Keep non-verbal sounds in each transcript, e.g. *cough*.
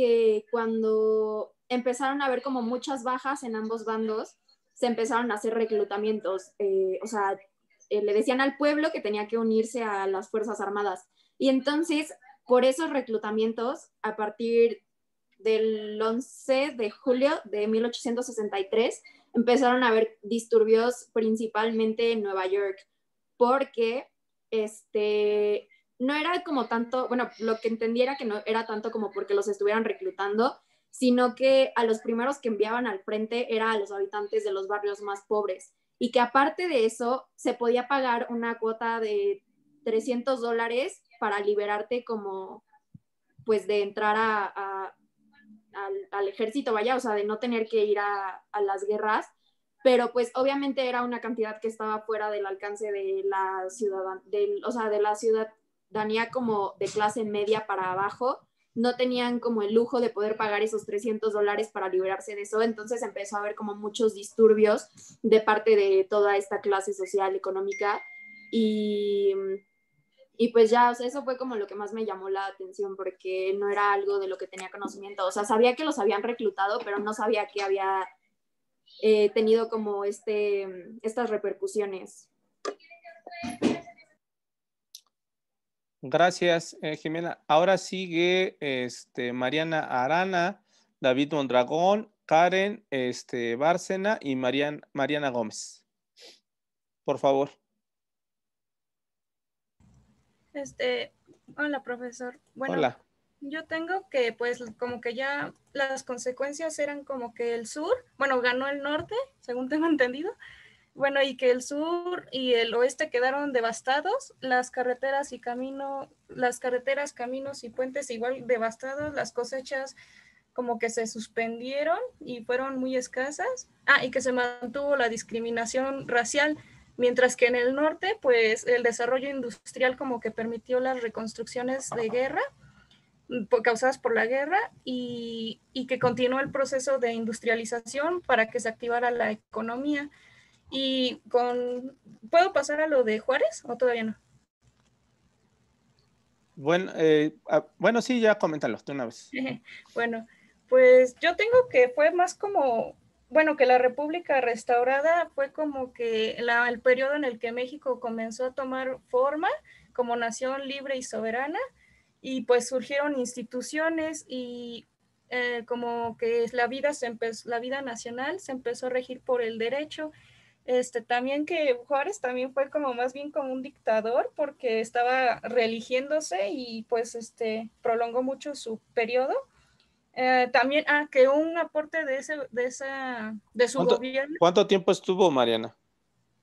que cuando empezaron a haber como muchas bajas en ambos bandos, se empezaron a hacer reclutamientos, eh, o sea, eh, le decían al pueblo que tenía que unirse a las Fuerzas Armadas. Y entonces, por esos reclutamientos, a partir del 11 de julio de 1863, empezaron a haber disturbios principalmente en Nueva York, porque este, no era como tanto, bueno, lo que era que no era tanto como porque los estuvieran reclutando, sino que a los primeros que enviaban al frente era a los habitantes de los barrios más pobres y que aparte de eso se podía pagar una cuota de 300 dólares para liberarte como pues de entrar a, al, ejército, vaya, o sea, de no tener que ir a, las guerras, pero pues obviamente era una cantidad que estaba fuera del alcance de la ciudad, del, o sea, de la ciudad danía como de clase media para abajo, no tenían como el lujo de poder pagar esos 300 dólares para librarse de eso, entonces empezó a haber como muchos disturbios de parte de toda esta clase social, económica, y, y pues ya, o sea, eso fue como lo que más me llamó la atención, porque no era algo de lo que tenía conocimiento, o sea, sabía que los habían reclutado, pero no sabía que había eh, tenido como este, estas repercusiones. Gracias, eh, Jimena. Ahora sigue este, Mariana Arana, David Mondragón, Karen este, Bárcena y Mariana Gómez. Por favor. Este, hola, profesor. Bueno, hola. yo tengo que, pues, como que ya las consecuencias eran como que el sur, bueno, ganó el norte, según tengo *laughs* entendido, bueno, y que el sur y el oeste quedaron devastados, las carreteras y camino, las carreteras, caminos y puentes igual devastados, las cosechas como que se suspendieron y fueron muy escasas. Ah, y que se mantuvo la discriminación racial, mientras que en el norte, pues el desarrollo industrial como que permitió las reconstrucciones de guerra mm, causadas por la guerra y, y que continuó el proceso de industrialización para que se activara la economía y con, ¿puedo pasar a lo de Juárez o todavía no? Bueno, eh, ah, bueno, sí, ya coméntalo tú una vez. *laughs* bueno, pues yo tengo que fue más como, bueno, que la República restaurada fue como que el periodo en el que México comenzó a tomar forma como nación libre y soberana y pues surgieron instituciones y eh, como que la vida, se la vida nacional se empezó a regir por el derecho este, también que Juárez también fue como más bien como un dictador porque estaba reeligiéndose y pues este, prolongó mucho su periodo. Eh, también, ah, que un aporte de, ese, de, esa, de su ¿Cuánto, gobierno. ¿Cuánto tiempo estuvo, Mariana?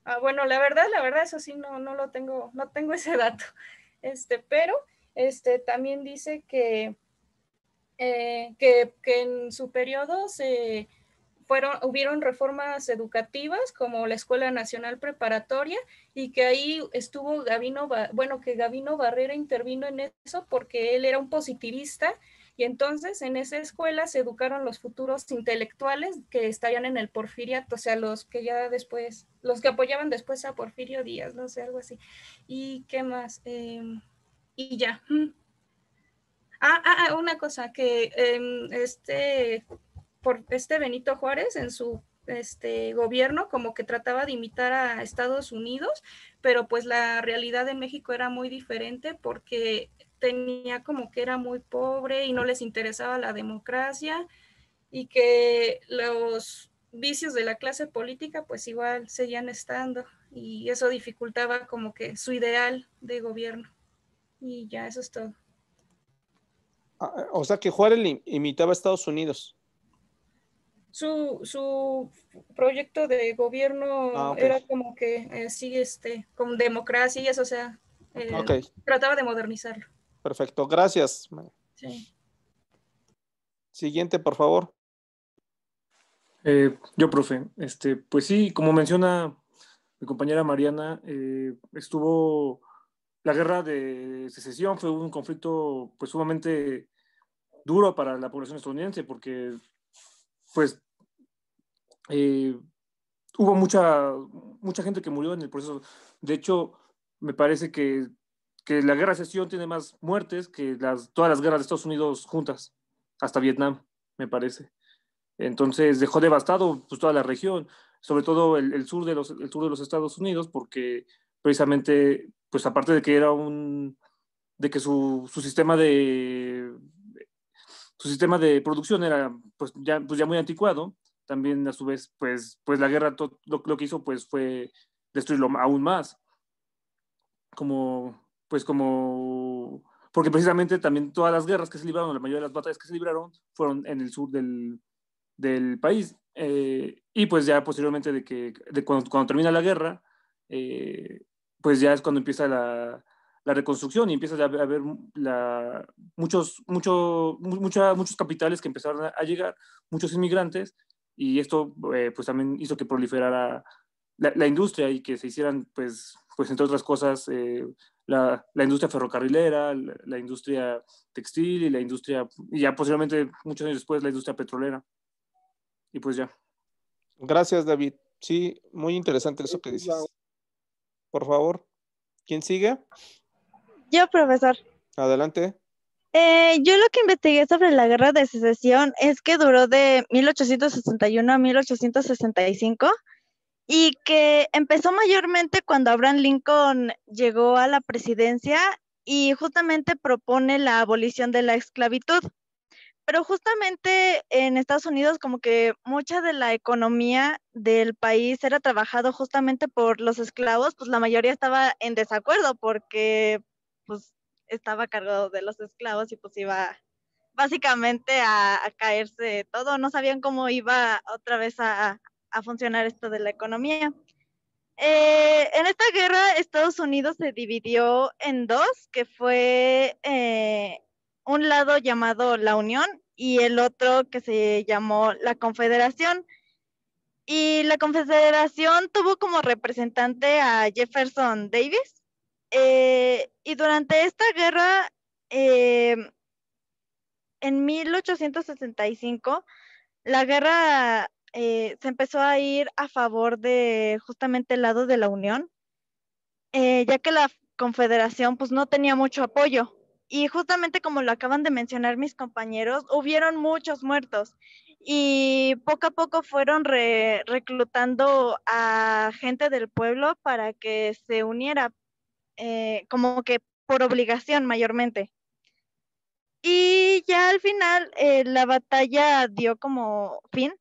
Ah, bueno, la verdad, la verdad, eso sí, no, no lo tengo, no tengo *laughs* ese dato. Este, pero este, también dice que, eh, que, que en su periodo se, hubieron reformas educativas como la Escuela Nacional Preparatoria y que ahí estuvo Gavino, bueno, que Gavino Barrera intervino en eso porque él era un positivista y entonces en esa escuela se educaron los futuros intelectuales que estarían en el porfiriato, o sea, los que ya después, los que apoyaban después a Porfirio Díaz, no sé, algo así. ¿Y qué más? Em, y ya. Mm. Ah, ah, ah, una cosa que em, este por este Benito Juárez en su este gobierno como que trataba de imitar a Estados Unidos, pero pues la realidad de México era muy diferente porque tenía como que era muy pobre y no les interesaba la democracia y que los vicios de la clase política pues igual seguían estando y eso dificultaba como que su ideal de gobierno. Y ya eso es todo. Ah, o sea que Juárez imitaba a Estados Unidos su, proyecto de gobierno ah, era como que eh, este, con democracia eso, o sea, eh, trataba de modernizarlo. Perfecto, gracias. Sí. Siguiente, por favor. Eh, yo, profe, este, pues sí, como menciona mi compañera Mariana, eh, estuvo la guerra de secesión, fue un conflicto pues sumamente duro para la población estadounidense porque pues eh, hubo mucha, mucha gente que murió en el proceso. De hecho, me parece que, la guerra de secesión tiene más muertes que las, todas las guerras de Estados Unidos juntas, hasta Vietnam, me parece. Entonces dejó devastado pues, toda la región, sobre todo el, sur de los, sur de los Estados Unidos, porque precisamente, pues aparte de que era un, de que su sistema de, su sistema de producción era pues ya, pues, ya muy anticuado, también a su vez, pues, pues la guerra lo, que hizo pues fue destruirlo aún más, como, pues como, porque precisamente también todas las guerras que se libraron, la mayoría de las batallas que se libraron fueron en el sur del, país, eh, y pues ya posteriormente de que de cuando, termina la guerra, eh, pues ya es cuando empieza la, la reconstrucción y empieza a haber la, muchos, muchos capitales que empezaron a llegar, muchos inmigrantes, y esto eh, pues también hizo que proliferara la, industria y que se hicieran, pues, pues entre otras cosas, eh, la, industria ferrocarrilera, la, industria textil y la industria, y ya posiblemente muchos años después, la industria petrolera. Y pues ya. Gracias, David. Sí, muy interesante eso que dices. Por favor, ¿quién sigue? Yo, profesor. Adelante. Eh, yo lo que investigué sobre la guerra de secesión es que duró de 1861 a 1865 y que empezó mayormente cuando Abraham Lincoln llegó a la presidencia y justamente propone la abolición de la esclavitud. Pero justamente en Estados Unidos como que mucha de la economía del país era trabajado justamente por los esclavos, pues la mayoría estaba en desacuerdo porque pues estaba cargado de los esclavos y pues iba básicamente a, caerse todo, no sabían cómo iba otra vez a, funcionar esto de la economía. Eh, en esta guerra Estados Unidos se dividió en dos, que fue eh, un lado llamado la Unión y el otro que se llamó la Confederación. Y la Confederación tuvo como representante a Jefferson Davis, eh, y durante esta guerra, eh, en 1865, la guerra eh, se empezó a ir a favor de justamente el lado de la Unión, ya que la Confederación pues no tenía mucho apoyo. Y justamente como lo acaban de mencionar mis compañeros, hubieron muchos muertos y poco a poco fueron reclutando a gente del pueblo para que se uniera, eh, como que por obligación mayormente. Y ya al final eh, la batalla dio como fin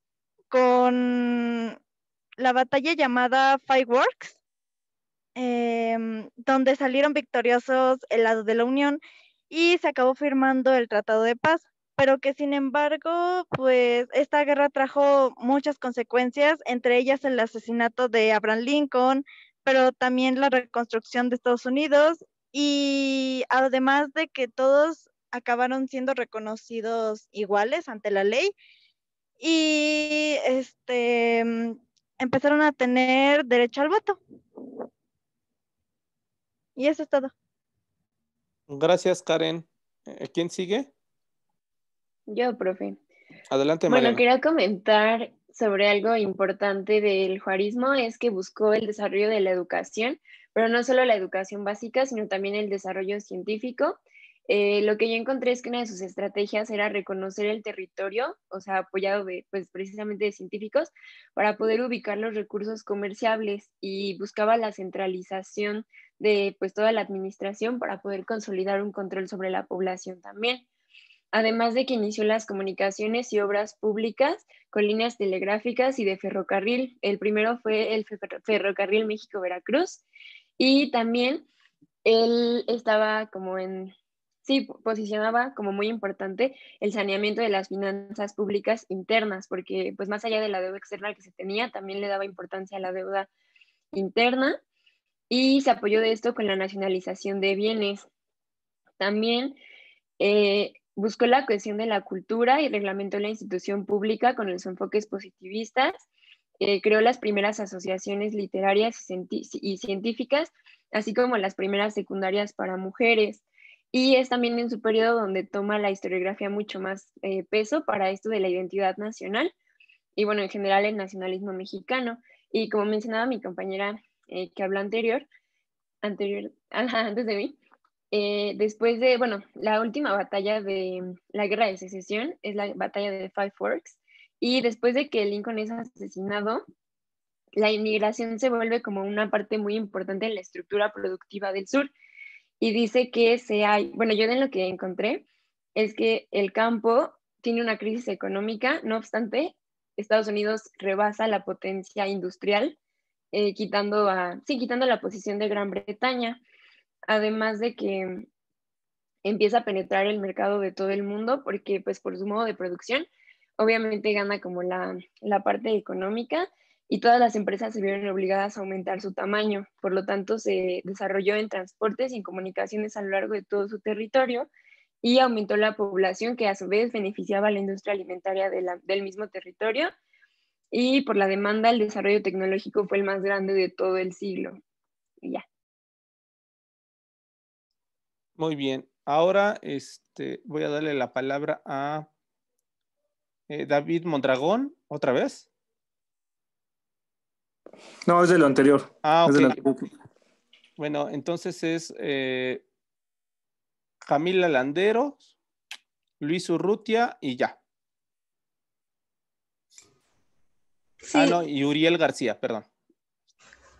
con la batalla llamada Fireworks, eh, donde salieron victoriosos el lado de la Unión y se acabó firmando el Tratado de Paz, pero que sin embargo, pues esta guerra trajo muchas consecuencias, entre ellas el asesinato de Abraham Lincoln, pero también la reconstrucción de Estados Unidos y además de que todos acabaron siendo reconocidos iguales ante la ley y este mm, empezaron a tener derecho al voto. Y eso es todo. Gracias, Karen. Eh, ¿Quién sigue? Yo, profe. Adelante, María. Bueno, quería comentar sobre algo importante del juarismo es que buscó el desarrollo de la educación, pero no solo la educación básica, sino también el desarrollo científico. Eh, lo que yo encontré es que una de sus estrategias era reconocer el territorio, o sea, apoyado pues, precisamente de científicos, para poder ubicar los recursos comerciables y buscaba la centralización de pues, toda la administración para poder consolidar un control sobre la población también además de que inició las comunicaciones y obras públicas con líneas telegráficas y de ferrocarril. El primero fue el ferrocarril México-Veracruz y también él estaba como en, sí, posicionaba como muy importante el saneamiento de las finanzas públicas internas, porque pues más allá de la deuda externa que se tenía, también le daba importancia a la deuda interna y se apoyó de esto con la nacionalización de bienes. También eh, buscó la cohesión de la cultura y reglamentó la institución pública con los enfoques positivistas, eh, creó las primeras asociaciones literarias y, científicas, así como las primeras secundarias para mujeres. Y es también en su periodo donde toma la historiografía mucho más eh, peso para esto de la identidad nacional y bueno, en general el nacionalismo mexicano. Y como mencionaba mi compañera eh, que habló anterior, anterior, *laughs* antes de mí, eh, después de, bueno, la última batalla de la guerra de secesión es la batalla de Five Forks. Y después de que Lincoln es asesinado, la inmigración se vuelve como una parte muy importante en la estructura productiva del sur. Y dice que se hay, bueno, yo en lo que encontré es que el campo tiene una crisis económica, no obstante, Estados Unidos rebasa la potencia industrial, eh, quitando, a, quitando la posición de Gran Bretaña además de que empieza a penetrar el mercado de todo el mundo porque pues por su modo de producción obviamente gana como la, parte económica y todas las empresas se vieron obligadas a aumentar su tamaño. Por lo tanto, se desarrolló en transportes y en comunicaciones a lo largo de todo su territorio y aumentó la población que a su vez beneficiaba a la industria alimentaria del mismo territorio y por la demanda el desarrollo tecnológico fue el más grande de todo el siglo. ya. Muy bien. Ahora este, voy a darle la palabra a eh, David Mondragón, otra vez. No, es de lo anterior. Ah, ok. Bueno, entonces es eh, Camila Landeros, Luis Urrutia y ya. Ah, no, y Uriel García, perdón.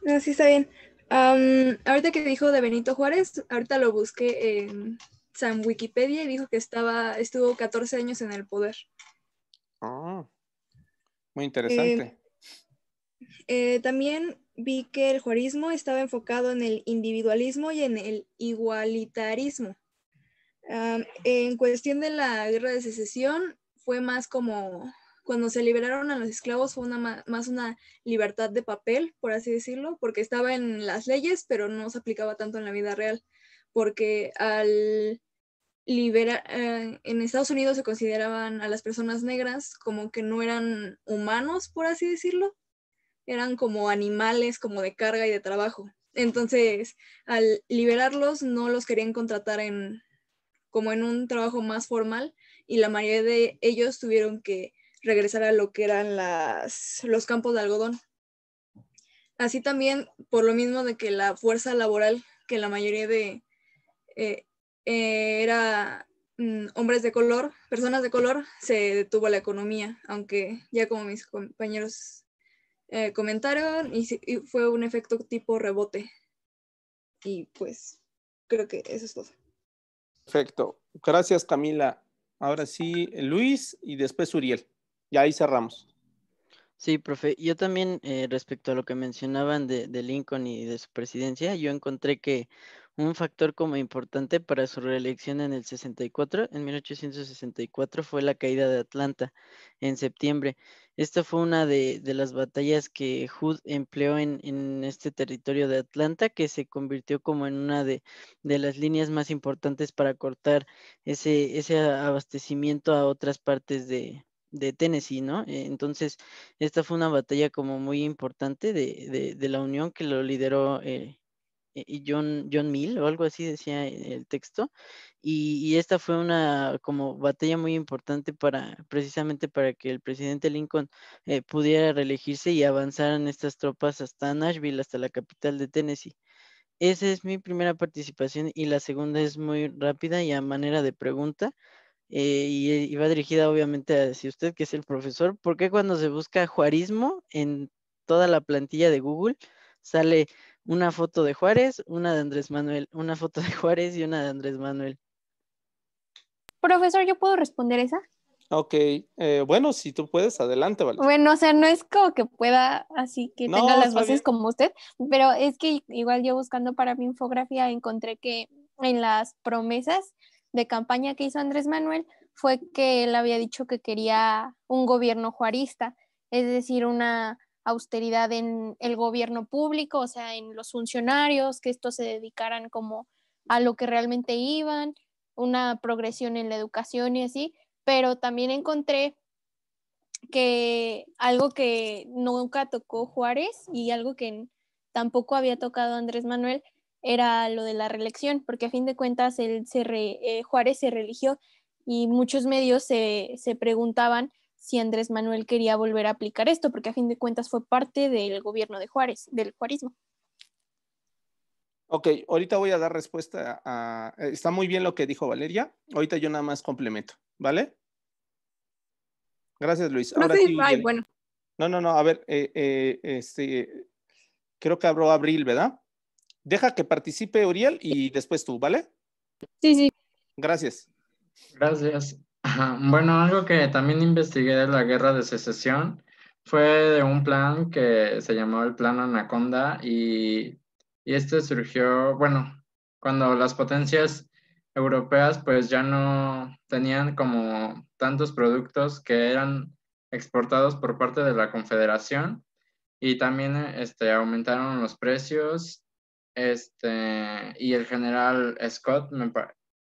No, sí está bien ahorita que dijo de Benito Juárez, ahorita lo busqué en San Wikipedia y dijo que estaba, estuvo 14 años en el poder. Ah, muy eh, interesante. Eh, también vi que el juarismo estaba enfocado en el individualismo y en el igualitarismo. en cuestión de la guerra de secesión, fue más como cuando se liberaron a los esclavos fue una, más una libertad de papel, por así decirlo, porque estaba en las leyes, pero no se aplicaba tanto en la vida real, porque al liberar, eh, en Estados Unidos se consideraban a las personas negras como que no eran humanos, por así decirlo, eran como animales, como de carga y de trabajo. Entonces, al liberarlos, no los querían contratar en, como en un trabajo más formal y la mayoría de ellos tuvieron que regresar a lo que eran las, los campos de algodón. Así también, por lo mismo de que la fuerza laboral, que la mayoría de eh, eh, era mm, hombres de color, personas de color, se detuvo la economía, aunque ya como mis compañeros eh, comentaron, y fue un efecto tipo rebote. Y pues creo que eso es todo. Perfecto. Gracias, Camila. Ahora sí, Luis y después Uriel. Y ahí cerramos. Sí, profe. Yo también, eh, respecto a lo que mencionaban de, Lincoln y de su presidencia, yo encontré que un factor como importante para su reelección en el 64, en 1864, fue la caída de Atlanta en septiembre. Esta fue una de, las batallas que Hood empleó en, este territorio de Atlanta, que se convirtió como en una de, de las líneas más importantes para cortar ese, ese abastecimiento a otras partes de, de Tennessee, ¿no? Eh, entonces, esta fue una batalla como muy importante de, la Unión que lo lideró eh, eh, John, John Mill o algo así decía el texto. Y, esta fue una como batalla muy importante para precisamente para que el presidente Lincoln pudiera reelegirse y avanzaran estas tropas hasta Nashville, hasta la capital de Tennessee. Esa es mi primera participación y la segunda es muy rápida y a manera de pregunta. Eh, eh, y, va dirigida obviamente a si usted que es el profesor, ¿por qué cuando se busca Juarismo en toda la plantilla de Google sale una foto de Juárez, una de Andrés Manuel, una foto de *laughs* Juárez y una de Andrés Manuel? Profesor, ¿yo puedo responder esa? Ok, eh, bueno, si tú puedes, adelante, ¿vale? Bueno, o sea, no es como que pueda, así que tenga las bases como usted, pero es que igual yo buscando para mi infografía encontré que en las promesas de campaña que hizo Andrés Manuel fue que él había dicho que quería un gobierno juarista, es decir, una austeridad en el gobierno público, o sea, en los funcionarios, que estos se dedicaran como a lo que realmente iban, una progresión en la educación y así, pero también encontré que algo que nunca tocó Juárez y algo que tampoco había tocado Andrés Manuel era lo de la reelección, porque a fin de cuentas eh, Juárez se religió y muchos medios se, preguntaban si Andrés Manuel quería volver a aplicar esto, porque a fin de cuentas fue parte del gobierno de Juárez, del juarismo. Ok, ahorita voy a dar respuesta a... Eh, está muy bien lo que dijo Valeria, ahorita yo nada más complemento, ¿vale? Gracias, Luis. no, bueno. no, no, no, a ver, eh, este, creo que abro Abril, ¿verdad? Deja que participe Uriel y después tú, ¿vale? Sí, sí. Gracias. Gracias. Bueno, algo que también investigué de la guerra de secesión fue de un plan que se llamó el Plan Anaconda y, y este surgió, bueno, cuando las potencias europeas pues ya no tenían como tantos productos que eran exportados por parte de la Confederación y también este, aumentaron los precios este, y el general Scott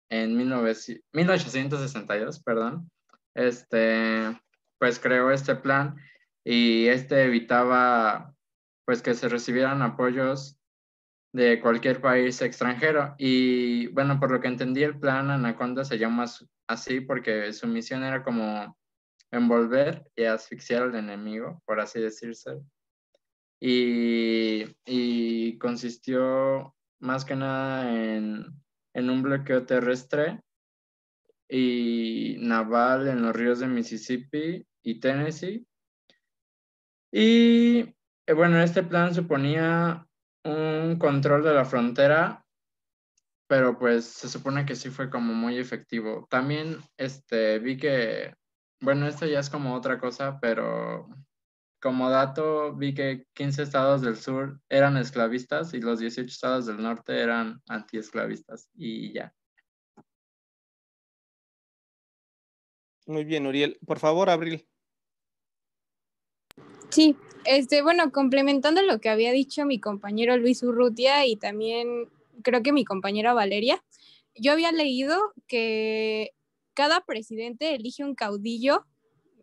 en 1862, perdón, este, pues creó este plan y este evitaba pues que se recibieran apoyos de cualquier país extranjero. Y bueno, por lo que entendí, el plan Anaconda se llama así porque su misión era como envolver y asfixiar al enemigo, por así decirse, y, y consistió más que nada en, en un bloqueo terrestre y naval en los ríos de Mississippi y Tennessee. Y eh, bueno, este plan suponía un control de la frontera, pero pues se supone que sí fue como muy efectivo. También este, vi que, bueno, esto ya es como otra cosa, pero como dato, vi que 15 estados del sur eran esclavistas y los 18 estados del norte eran antiesclavistas y ya. Muy bien, Uriel. Por favor, Abril. Sí, este, bueno, complementando lo que había dicho mi compañero Luis Urrutia y también creo que mi compañera Valeria, yo había leído que cada presidente elige un caudillo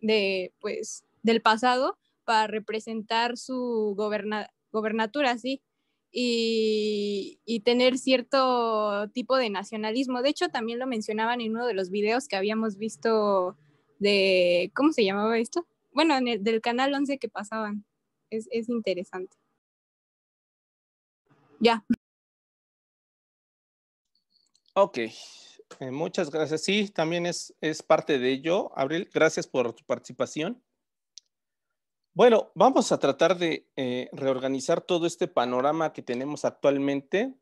de, pues, del pasado a representar su gobernatura, sí, y, tener cierto tipo de nacionalismo. De hecho, también lo mencionaban en uno de los videos que habíamos visto de, ¿cómo se llamaba esto? Bueno, del Canal 11 que pasaban. Es, interesante. Ya. Ok, eh, muchas gracias. Sí, también es, es parte de ello. Abril, gracias por tu participación. Bueno, vamos a tratar de eh, reorganizar todo este panorama que tenemos actualmente,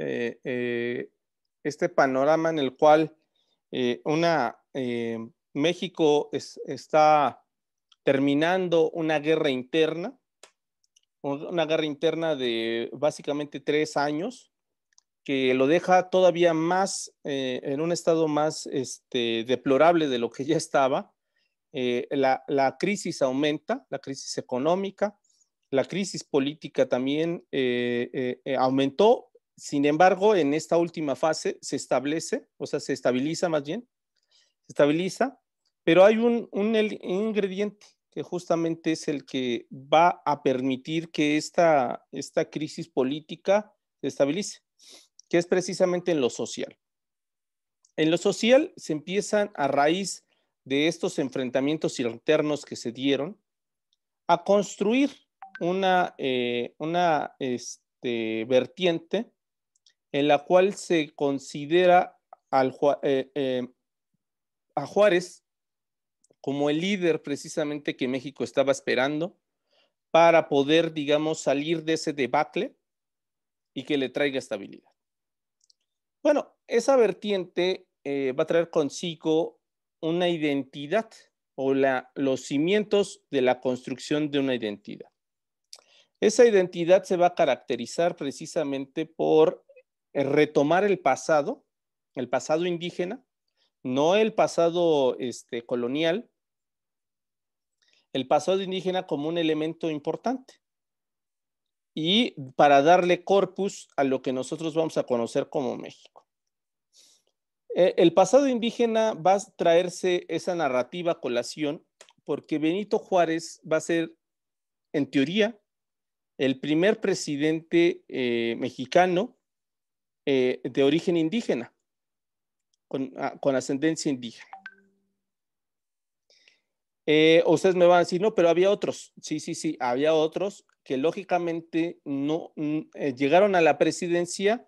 eh, eh, este panorama en el cual México está terminando una guerra interna, una guerra interna de básicamente tres años, que lo deja todavía más en un estado más este, deplorable de lo que ya estaba eh, la, crisis aumenta, la crisis económica, la crisis política también eh, eh, aumentó, sin embargo, en esta última fase se establece, o sea, se estabiliza más bien, se estabiliza, pero hay un, ingrediente que justamente es el que va a permitir que esta, esta crisis política se estabilice, que es precisamente en lo social. En lo social se empiezan a raíz de estos enfrentamientos internos que se dieron a construir una, eh, una este, vertiente en la cual se considera al, eh, eh, a Juárez como el líder precisamente que México estaba esperando para poder, digamos, salir de ese debacle y que le traiga estabilidad. Bueno, esa vertiente va a traer consigo una identidad o los cimientos de la construcción de una identidad. Esa identidad se va a caracterizar precisamente por retomar el pasado, el pasado indígena, no el pasado este, colonial, el pasado indígena como un elemento importante y para darle corpus a lo que nosotros vamos a conocer como México. Eh, el pasado indígena va a traerse esa narrativa colación porque Benito Juárez va a ser, en teoría, el primer presidente eh, mexicano eh, de origen indígena, con, ah, ascendencia indígena. ustedes me van a decir, no, pero había otros. Sí, sí, sí, había otros que lógicamente no mm, llegaron a la presidencia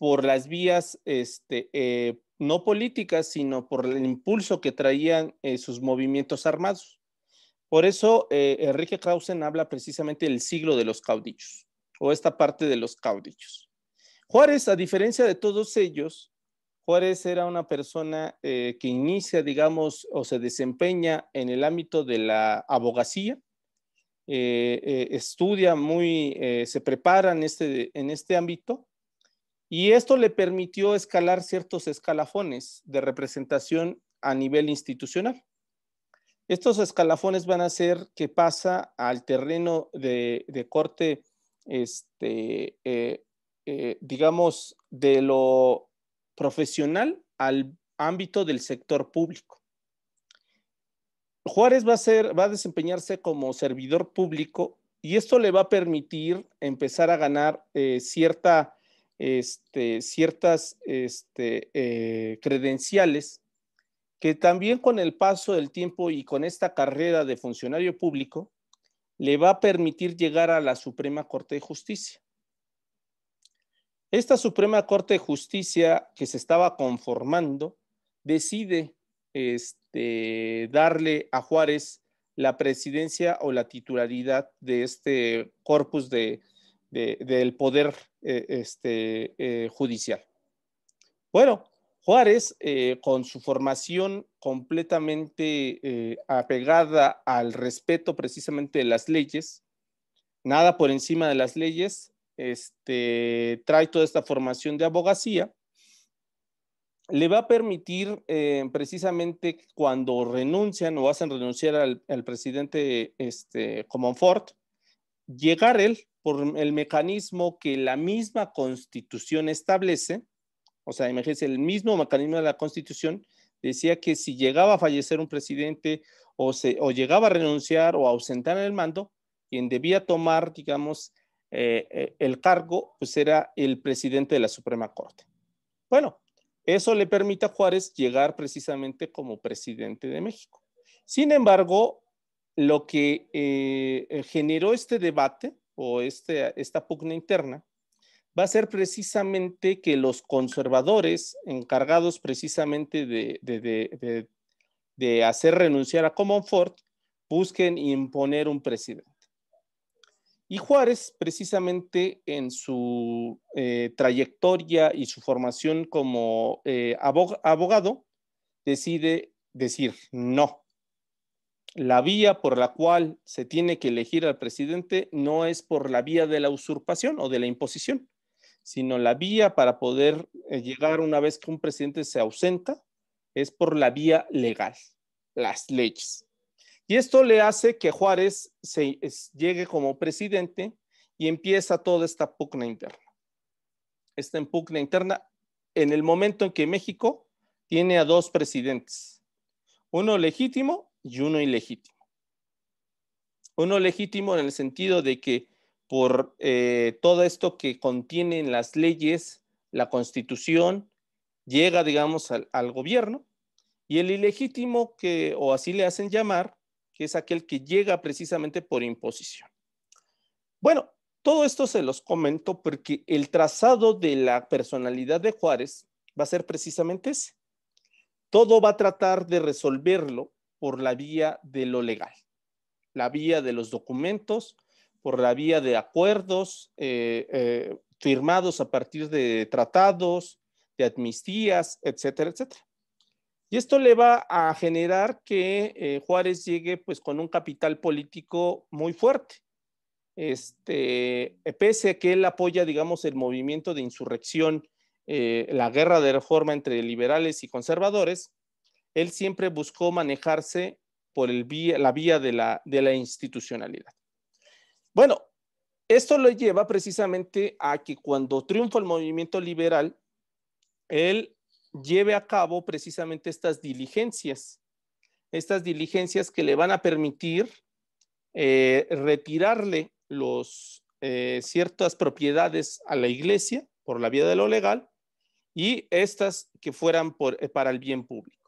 por las vías este, eh, no políticas, sino por el impulso que traían eh, sus movimientos armados. Por eso eh, Enrique Krausen habla precisamente del siglo de los caudillos, o esta parte de los caudillos. Juárez, a diferencia de todos ellos, Juárez era una persona que inicia, digamos, o se desempeña en el ámbito de la abogacía, estudia muy, se prepara en este, en este ámbito, y esto le permitió escalar ciertos escalafones de representación a nivel institucional. Estos escalafones van a ser que pasa al terreno de, corte, este, eh, eh, digamos, de lo profesional al ámbito del sector público. Juárez va a, ser, va a desempeñarse como servidor público y esto le va a permitir empezar a ganar eh, cierta este, ciertas este, eh, credenciales que también con el paso del tiempo y con esta carrera de funcionario público le va a permitir llegar a la Suprema Corte de Justicia. Esta Suprema Corte de Justicia que se estaba conformando decide este, darle a Juárez la presidencia o la titularidad de este corpus de del poder eh, este, eh, judicial. Bueno, Juárez, eh, con su formación completamente apegada al respeto precisamente de las leyes, nada por encima de las leyes, este, trae toda esta formación de abogacía, le va a permitir precisamente cuando renuncian o hacen renunciar al, presidente este, Comonfort, llegar él por el mecanismo que la misma constitución establece, o sea, imagínense, el mismo mecanismo de la constitución decía que si llegaba a fallecer un presidente o, llegaba a renunciar o a ausentar el mando, quien debía tomar, digamos, eh, eh, el cargo, pues era el presidente de la Suprema Corte. Bueno, eso le permite a Juárez llegar precisamente como presidente de México. Sin embargo, lo que eh, generó este debate o este, esta pugna interna va a ser precisamente que los conservadores encargados precisamente de, hacer renunciar a Comonfort busquen imponer un presidente. Y Juárez, precisamente en su eh, trayectoria y su formación como eh, abogado, decide decir, no, la vía por la cual se tiene que elegir al presidente no es por la vía de la usurpación o de la imposición, sino la vía para poder eh, llegar una vez que un presidente se ausenta es por la vía legal, las leyes. Y esto le hace que Juárez se, llegue como presidente y empieza toda esta pugna interna. Esta pugna interna en el momento en que México tiene a dos presidentes, uno legítimo y uno ilegítimo. Uno legítimo en el sentido de que por eh, todo esto que contienen las leyes, la constitución, llega, digamos, al, al gobierno, y el ilegítimo, que, o así le hacen llamar, que es aquel que llega precisamente por imposición. Bueno, todo esto se los comento porque el trazado de la personalidad de Juárez va a ser precisamente ese. Todo va a tratar de resolverlo por la vía de lo legal, la vía de los documentos, por la vía de acuerdos eh, eh, firmados a partir de tratados, de amnistías, etcétera, etcétera. Y esto le va a generar que eh, Juárez llegue pues con un capital político muy fuerte. Este, pese a que él apoya, digamos, el movimiento de insurrección, la guerra de reforma entre liberales y conservadores, él siempre buscó manejarse por la vía de la, institucionalidad. Bueno, esto lo lleva precisamente a que cuando triunfa el movimiento liberal, él lleve a cabo precisamente estas diligencias, estas diligencias que le van a permitir eh, retirarle los, eh, ciertas propiedades a la iglesia por la vía de lo legal y estas que fueran eh, para el bien público.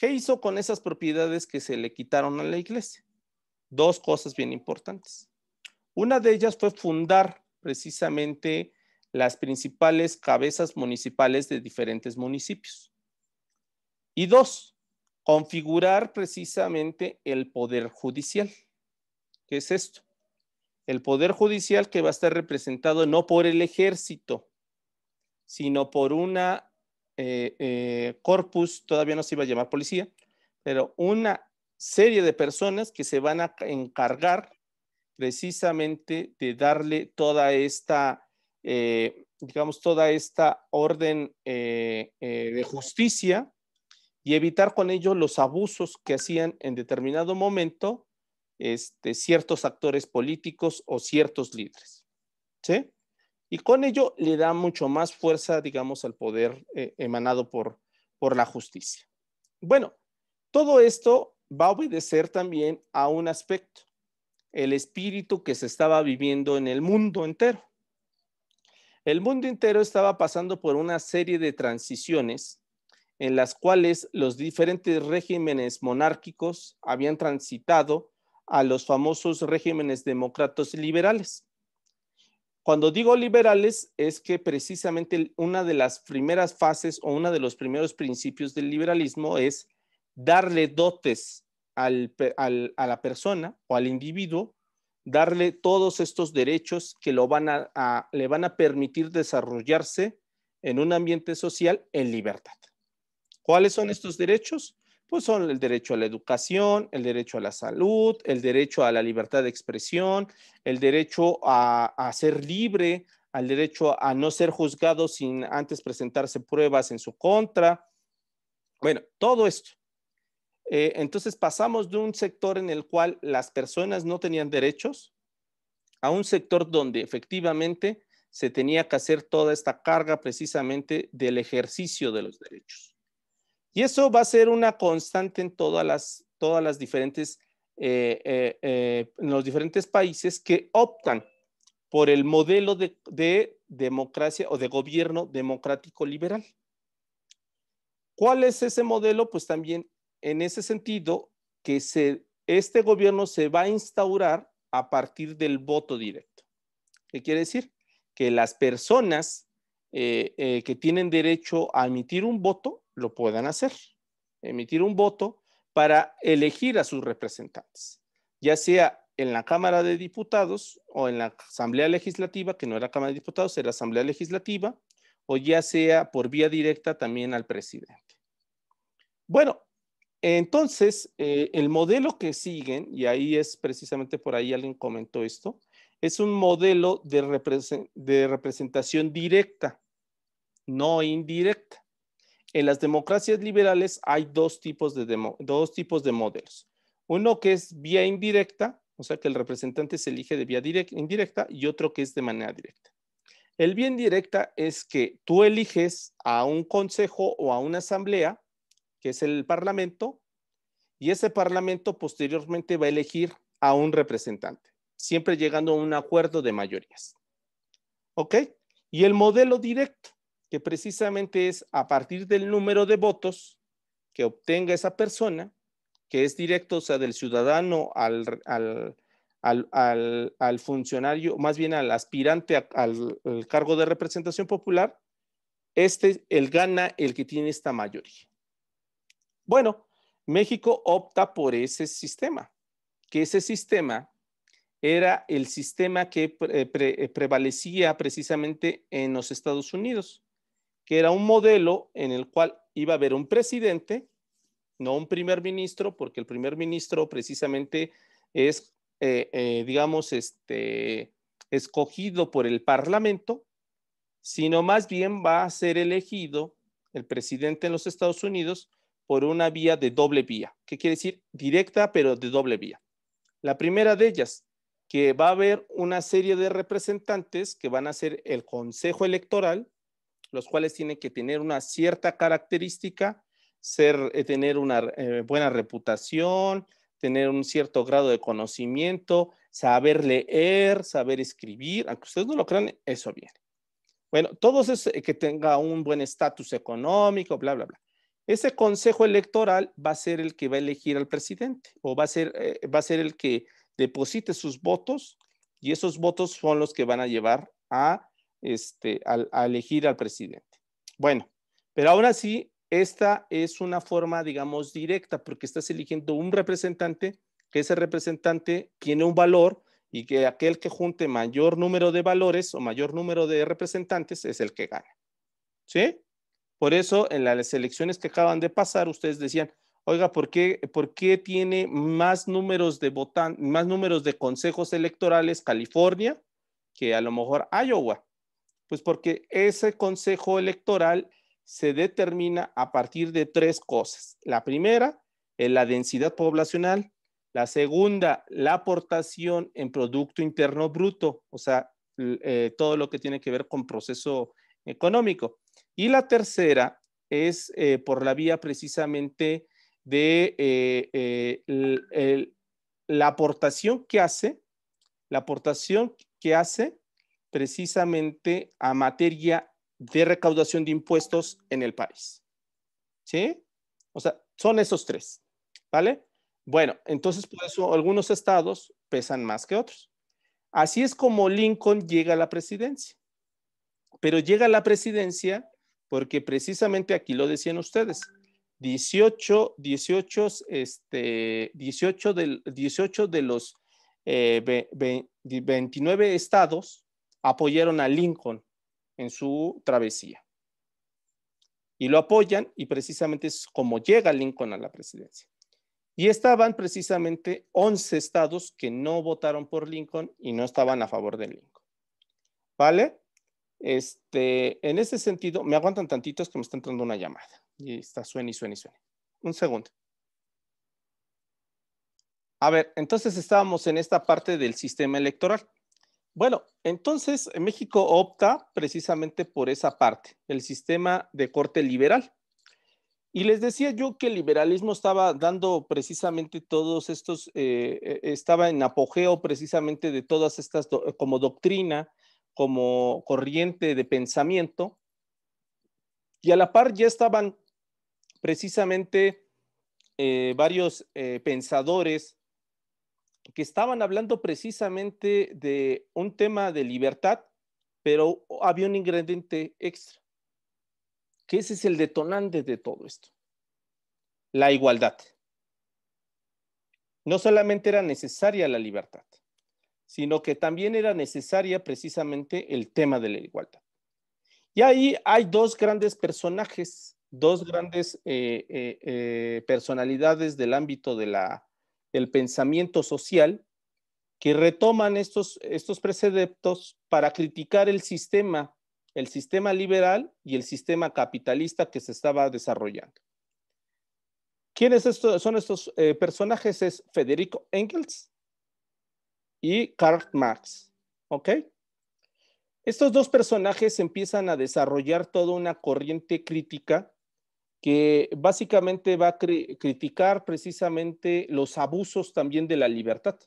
¿Qué hizo con esas propiedades que se le quitaron a la iglesia? Dos cosas bien importantes. Una de ellas fue fundar precisamente las principales cabezas municipales de diferentes municipios. Y dos, configurar precisamente el poder judicial. ¿Qué es esto? El poder judicial que va a estar representado no por el ejército, sino por una eh, eh, corpus, todavía no se iba a llamar policía, pero una serie de personas que se van a encargar precisamente de darle toda esta, eh, digamos, toda esta orden de justicia y evitar con ello los abusos que hacían en determinado momento este, ciertos actores políticos o ciertos líderes. ¿Sí? y con ello le da mucho más fuerza, digamos, al poder eh, emanado por, por la justicia. Bueno, todo esto va a obedecer también a un aspecto, el espíritu que se estaba viviendo en el mundo entero. El mundo entero estaba pasando por una serie de transiciones en las cuales los diferentes regímenes monárquicos habían transitado a los famosos regímenes demócratas liberales. Cuando digo liberales es que precisamente una de las primeras fases o uno de los primeros principios del liberalismo es darle dotes a la persona o al individuo, darle todos estos derechos que lo van le van a permitir desarrollarse en un ambiente social en libertad. ¿Cuáles son estos derechos? pues son el derecho a la educación, el derecho a la salud, el derecho a la libertad de expresión, el derecho a, ser libre, al derecho a no ser juzgado sin antes presentarse pruebas en su contra. Bueno, todo esto. Eh, entonces pasamos de un sector en el cual las personas no tenían derechos a un sector donde efectivamente se tenía que hacer toda esta carga precisamente del ejercicio de los derechos. Y eso va a ser una constante en todas las, todas las diferentes, eh, eh, eh, en los diferentes países que optan por el modelo de, democracia o de gobierno democrático liberal. ¿Cuál es ese modelo? Pues también en ese sentido que este gobierno se va a instaurar a partir del voto directo. ¿Qué quiere decir? Que las personas que tienen derecho a emitir un voto lo puedan hacer, emitir un voto para elegir a sus representantes, ya sea en la Cámara de Diputados o en la Asamblea Legislativa, que no era Cámara de Diputados, era Asamblea Legislativa, o ya sea por vía directa también al presidente. Bueno, entonces, eh, el modelo que siguen, y ahí es precisamente por ahí alguien comentó esto, es un modelo de representación directa, no indirecta en las democracias liberales hay dos tipos de, dos tipos de modelos. Uno que es vía indirecta, o sea que el representante se elige de vía indirecta, y otro que es de manera directa. El vía indirecta es que tú eliges a un consejo o a una asamblea, que es el parlamento, y ese parlamento posteriormente va a elegir a un representante, siempre llegando a un acuerdo de mayorías. ¿Ok? Y el modelo directo que precisamente es a partir del número de votos que obtenga esa persona, que es directo, o sea, del ciudadano al, funcionario, más bien al aspirante al, cargo de representación popular, este, el gana el que tiene esta mayoría. Bueno, México opta por ese sistema, que ese sistema era el sistema que eh, eh, prevalecía precisamente en los Estados Unidos que era un modelo en el cual iba a haber un presidente, no un primer ministro, porque el primer ministro precisamente es, eh, eh, digamos, este, escogido por el Parlamento, sino más bien va a ser elegido el presidente en los Estados Unidos por una vía de doble vía, ¿Qué quiere decir directa, pero de doble vía. La primera de ellas, que va a haber una serie de representantes que van a ser el Consejo Electoral, los cuales tienen que tener una cierta característica, ser, eh, tener una eh, buena reputación, tener un cierto grado de conocimiento, saber leer, saber escribir, aunque ustedes no lo crean, eso viene. Bueno, todos eso eh, que tenga un buen estatus económico, bla, bla, bla. Ese consejo electoral va a ser el que va a elegir al presidente o va a ser, va a ser el que deposite sus votos y esos votos son los que van a llevar a este, al, elegir al presidente. Bueno, pero aún así esta es una forma, digamos, directa, porque estás eligiendo un representante, que ese representante tiene un valor y que aquel que junte mayor número de valores o mayor número de representantes es el que gana. ¿Sí? Por eso, en las elecciones que acaban de pasar, ustedes decían, oiga, ¿por qué, tiene más números de votan más números de consejos electorales California que a lo mejor Iowa? Pues porque ese consejo electoral se determina a partir de tres cosas. La primera eh, la densidad poblacional. La segunda, la aportación en Producto Interno Bruto, o sea, eh, todo lo que tiene que ver con proceso económico. Y la tercera es eh, por la vía precisamente de la aportación que hace, la aportación que hace precisamente a materia de recaudación de impuestos en el país. ¿Sí? O sea, son esos tres, ¿vale? Bueno, entonces por eso algunos estados pesan más que otros. Así es como Lincoln llega a la presidencia. Pero llega a la presidencia porque precisamente aquí lo decían ustedes, 18, 18, este, 18, del, 18 de los 29 eh, estados apoyaron a Lincoln en su travesía. Y lo apoyan y precisamente es como llega Lincoln a la presidencia. Y estaban precisamente 11 estados que no votaron por Lincoln y no estaban a favor de Lincoln. ¿Vale? Este, en ese sentido, me aguantan tantitos que me está entrando una llamada. Y está suena y suena y Un segundo. A ver, entonces estábamos en esta parte del sistema electoral. Bueno, entonces eh, México opta precisamente por esa parte, el sistema de corte liberal. Y les decía yo que el liberalismo estaba dando precisamente todos estos, eh, eh, estaba en apogeo precisamente de todas estas, como doctrina, como corriente de pensamiento. Y a la par ya estaban precisamente varios pensadores que estaban hablando precisamente de un tema de libertad, pero había un ingrediente extra, que ese es el detonante de todo esto, la igualdad. No solamente era necesaria la libertad, sino que también era necesaria precisamente el tema de la igualdad. Y ahí hay dos grandes personajes, dos grandes eh, eh, eh, personalidades del ámbito de la, el pensamiento social que retoman estos, estos preceptos para criticar el sistema, el sistema liberal y el sistema capitalista que se estaba desarrollando. ¿Quiénes son estos eh, personajes? Es Federico Engels y Karl Marx. ¿Ok? Estos dos personajes empiezan a desarrollar toda una corriente crítica que básicamente va a criticar precisamente los abusos también de la libertad.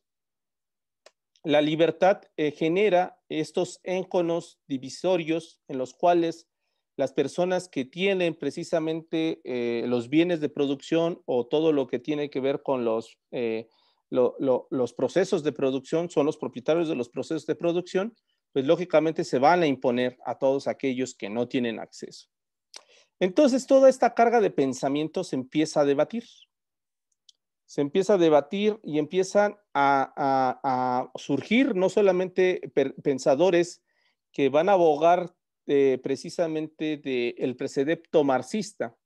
La libertad eh, genera estos énconos divisorios en los cuales las personas que tienen precisamente eh, los bienes de producción o todo lo que tiene que ver con los, eh, los procesos de producción son los propietarios de los procesos de producción, pues lógicamente se van a imponer a todos aquellos que no tienen acceso. Entonces toda esta carga de pensamientos se empieza a debatir. Se empieza a debatir y empiezan a, surgir no solamente pensadores que van a abogar eh, precisamente del precedepto precepto marxista,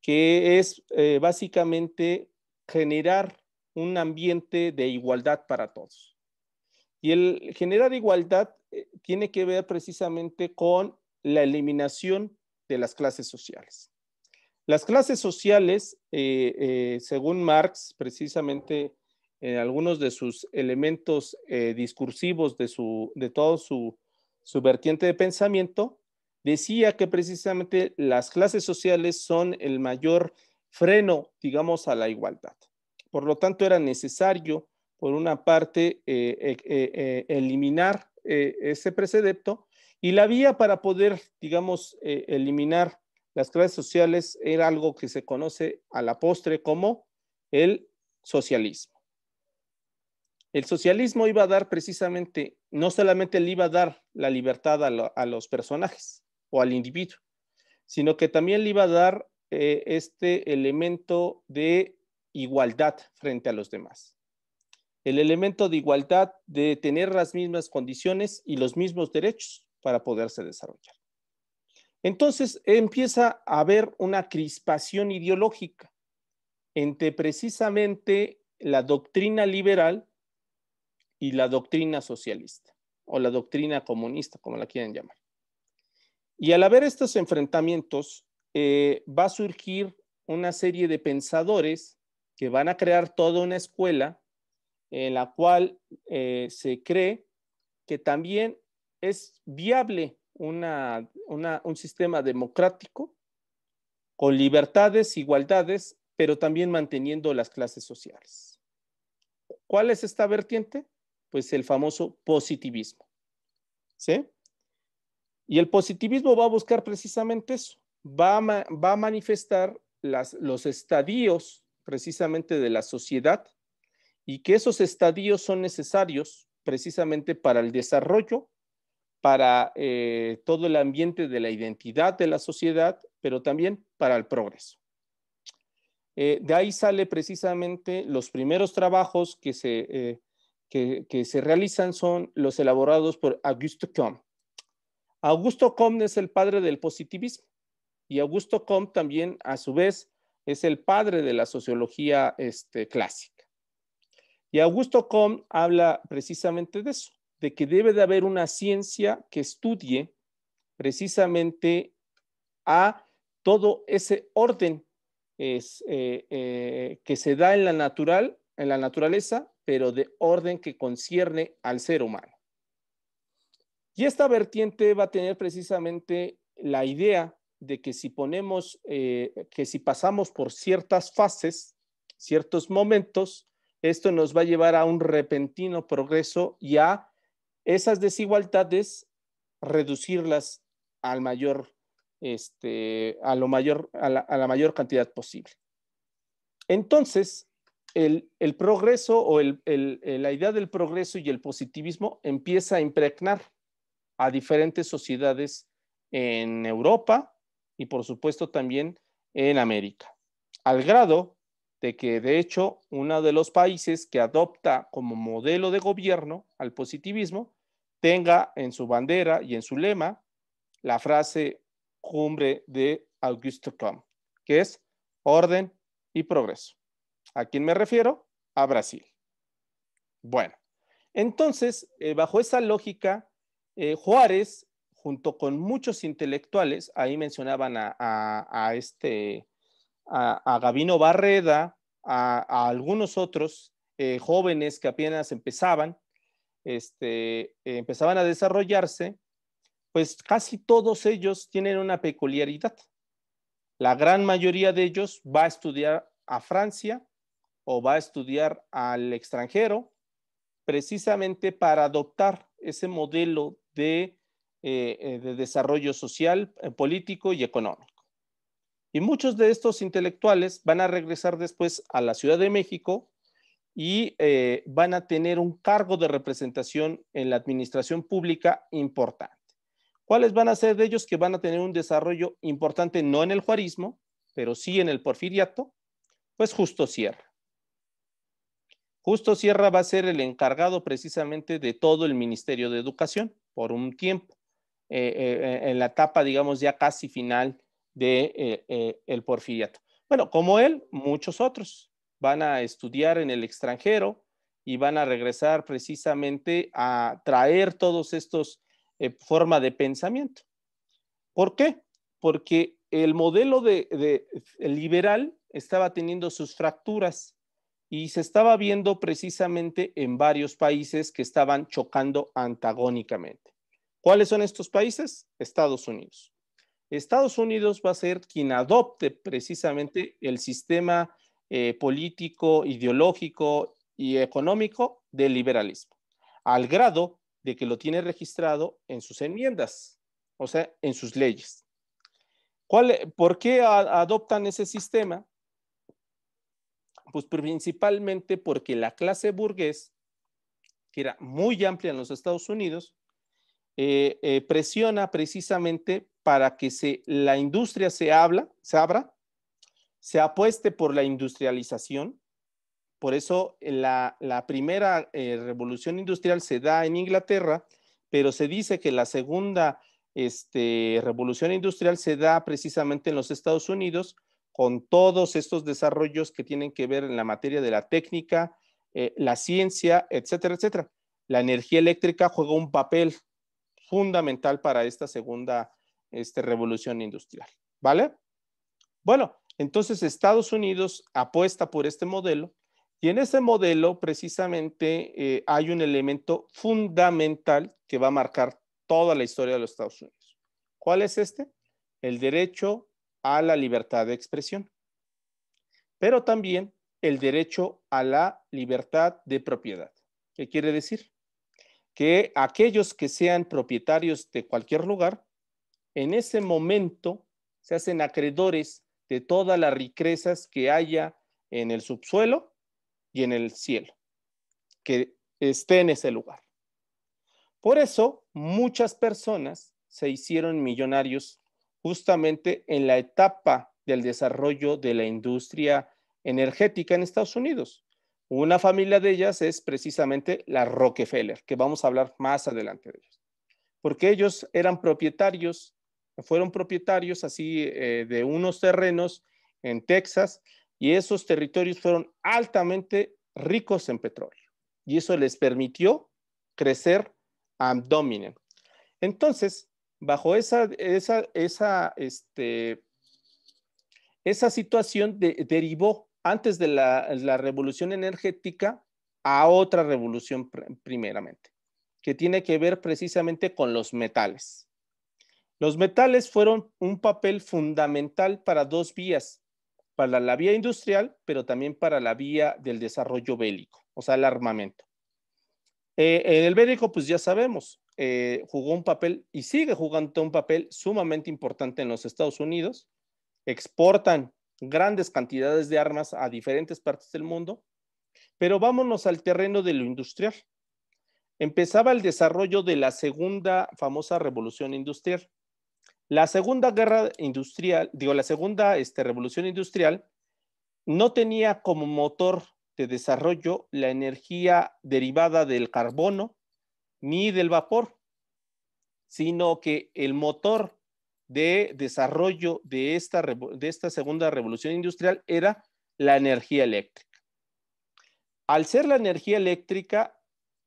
que es eh, básicamente generar un ambiente de igualdad para todos. Y el generar igualdad eh, tiene que ver precisamente con la eliminación de las clases sociales. Las clases sociales, eh, eh, según Marx, precisamente en eh, algunos de sus elementos discursivos de, su, de todo su, vertiente de pensamiento, decía que precisamente las clases sociales son el mayor freno, digamos, a la igualdad. Por lo tanto, era necesario, por una parte, eliminar ese precepto y la vía para poder, digamos, eh, eliminar las clases sociales era algo que se conoce a la postre como el socialismo. El socialismo iba a dar precisamente, no solamente le iba a dar la libertad a, los personajes o al individuo, sino que también le iba a dar eh, este elemento de igualdad frente a los demás. El elemento de igualdad de tener las mismas condiciones y los mismos derechos para poderse desarrollar. Entonces empieza a haber una crispación ideológica entre precisamente la doctrina liberal y la doctrina socialista o la doctrina comunista, como la quieran llamar. Y al haber estos enfrentamientos, eh, va a surgir una serie de pensadores que van a crear toda una escuela en la cual eh, se cree que también es viable un sistema democrático con libertades, igualdades, pero también manteniendo las clases sociales. ¿Cuál es esta vertiente? Pues el famoso positivismo. ¿Sí? Y el positivismo va a buscar precisamente eso, va a, manifestar los estadios precisamente de la sociedad y que esos estadios son necesarios precisamente para el desarrollo para eh, todo el ambiente de la identidad de la sociedad, pero también para el progreso. Eh, de ahí sale precisamente los primeros trabajos que se, eh, se realizan son los elaborados por Auguste Comte. Augusto Comte es el padre del positivismo y Augusto Comte también, a su vez, es el padre de la sociología este, clásica. Y Augusto Comte habla precisamente de eso de que debe de haber una ciencia que estudie precisamente a todo ese orden eh, eh, que se da en la, natural, en la naturaleza, pero de orden que concierne al ser humano. Y esta vertiente va a tener precisamente la idea de que si ponemos, eh, que si pasamos por ciertas fases, ciertos momentos, esto nos va a llevar a un repentino progreso y a esas desigualdades, reducirlas al mayor, este, a, mayor, a, la, mayor cantidad posible. Entonces, el, progreso o la idea del progreso y el positivismo empieza a impregnar a diferentes sociedades en Europa y por supuesto también en América, al grado de que de hecho uno de los países que adopta como modelo de gobierno al positivismo tenga en su bandera y en su lema la frase cumbre de Augusto Trump, que es orden y progreso. ¿A quién me refiero? A Brasil. Bueno, entonces, eh, bajo esa lógica, eh, Juárez, junto con muchos intelectuales, ahí mencionaban a, a, este, a, Gavino Barreda, a, algunos otros eh, jóvenes que apenas empezaban, este, empezaban a desarrollarse, pues casi todos ellos tienen una peculiaridad. La gran mayoría de ellos va a estudiar a Francia o va a estudiar al extranjero, precisamente para adoptar ese modelo de eh, eh, desarrollo social, eh, político y económico. Y muchos de estos intelectuales van a regresar después a la Ciudad de México y eh, van a tener un cargo de representación en la administración pública importante. ¿Cuáles van a ser de ellos que van a tener un desarrollo importante no en el juarismo, pero sí en el porfiriato? Pues Justo Sierra. Justo Sierra va a ser el encargado precisamente de todo el Ministerio de Educación por un tiempo, eh, eh, en la etapa, digamos, ya casi final del de, el porfiriato. Bueno, como él, muchos otros van a estudiar en el extranjero y van a regresar precisamente a traer todos estos formas eh, forma de pensamiento. ¿Por qué? Porque el modelo de, liberal estaba teniendo sus fracturas y se estaba viendo precisamente en varios países que estaban chocando antagónicamente. ¿Cuáles son estos países? Estados Unidos. Estados Unidos va a ser quien adopte precisamente el sistema eh, político, ideológico y económico del liberalismo, al grado de que lo tiene registrado en sus enmiendas, o sea, en sus leyes. ¿Por qué adoptan ese sistema? Pues principalmente porque la clase burgués, que era muy amplia en los Estados Unidos, eh, eh, presiona precisamente para que se, la industria se, habla, se abra se apueste por la industrialización. Por eso eh, la, primera eh, revolución industrial se da en Inglaterra, pero se dice que la segunda este, revolución industrial se da precisamente en los Estados Unidos con todos estos desarrollos que tienen que ver en la materia de la técnica, eh, la ciencia, etcétera, etcétera. La energía eléctrica juega un papel fundamental para esta segunda este, revolución industrial. ¿Vale? Bueno, entonces, Estados Unidos apuesta por este modelo y en ese modelo precisamente eh, hay un elemento fundamental que va a marcar toda la historia de los Estados Unidos. ¿Cuál es este? El derecho a la libertad de expresión, pero también el derecho a la libertad de propiedad. ¿Qué quiere decir? Que aquellos que sean propietarios de cualquier lugar, en ese momento se hacen acreedores de todas las riquezas que haya en el subsuelo y en el cielo, que esté en ese lugar. Por eso muchas personas se hicieron millonarios justamente en la etapa del desarrollo de la industria energética en Estados Unidos. Una familia de ellas es precisamente la Rockefeller, que vamos a hablar más adelante de ellos, porque ellos eran propietarios fueron propietarios así eh, de unos terrenos en Texas y esos territorios fueron altamente ricos en petróleo y eso les permitió crecer a Entonces, bajo esa, esa, este, situación derivó antes de la, revolución energética a otra revolución primeramente, que tiene que ver precisamente con los metales. Los metales fueron un papel fundamental para dos vías, para la vía industrial, pero también para la vía del desarrollo bélico, o sea, el armamento. Eh, en el bélico, pues ya sabemos, eh, jugó un papel y sigue jugando un papel sumamente importante en los Estados Unidos. Exportan grandes cantidades de armas a diferentes partes del mundo, pero vámonos al terreno de lo industrial. Empezaba el desarrollo de la segunda famosa revolución industrial. La segunda guerra industrial, digo, la segunda este, revolución industrial no tenía como motor de desarrollo la energía derivada del carbono ni del vapor, sino que el motor de desarrollo de esta segunda revolución industrial era la energía eléctrica. Al ser la energía eléctrica,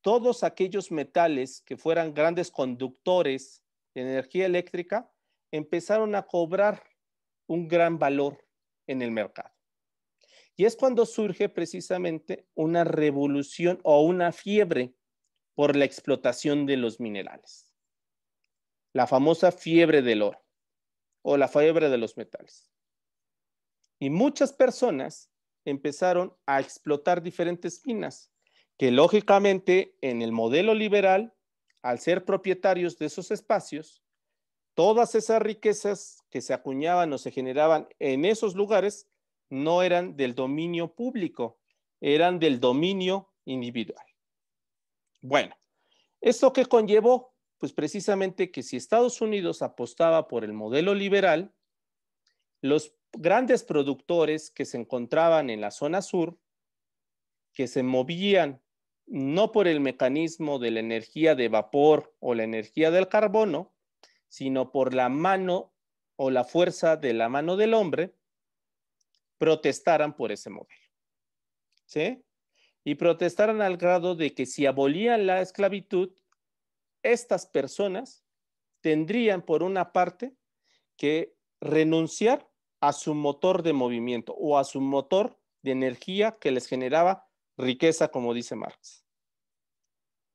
todos aquellos metales que fueran grandes conductores de energía eléctrica empezaron a cobrar un gran valor en el mercado. Y es cuando surge precisamente una revolución o una fiebre por la explotación de los minerales. La famosa fiebre del oro o la fiebre de los metales. Y muchas personas empezaron a explotar diferentes minas, que lógicamente en el modelo liberal, al ser propietarios de esos espacios, todas esas riquezas que se acuñaban o se generaban en esos lugares no eran del dominio público, eran del dominio individual. Bueno, ¿esto qué conllevó? Pues precisamente que si Estados Unidos apostaba por el modelo liberal, los grandes productores que se encontraban en la zona sur, que se movían no por el mecanismo de la energía de vapor o la energía del carbono, sino por la mano o la fuerza de la mano del hombre, protestaran por ese modelo. ¿Sí? Y protestaran al grado de que si abolían la esclavitud, estas personas tendrían, por una parte, que renunciar a su motor de movimiento o a su motor de energía que les generaba riqueza, como dice Marx.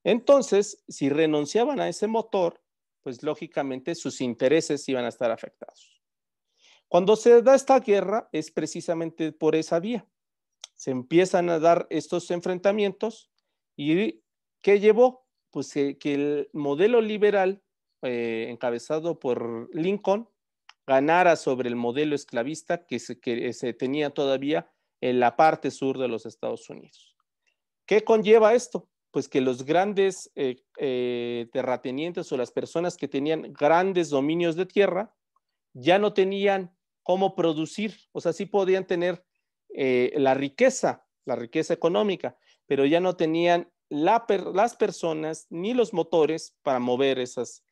Entonces, si renunciaban a ese motor, pues lógicamente sus intereses iban a estar afectados. Cuando se da esta guerra es precisamente por esa vía. Se empiezan a dar estos enfrentamientos y ¿qué llevó? Pues eh, que, el modelo liberal eh, encabezado por Lincoln ganara sobre el modelo esclavista que se tenía todavía en la parte sur de los Estados Unidos. ¿Qué conlleva esto? pues que los grandes eh, eh, terratenientes o las personas que tenían grandes dominios de tierra ya no tenían cómo producir, o sea, sí podían tener eh, la riqueza, la riqueza económica, pero ya no tenían las personas ni los motores para mover esos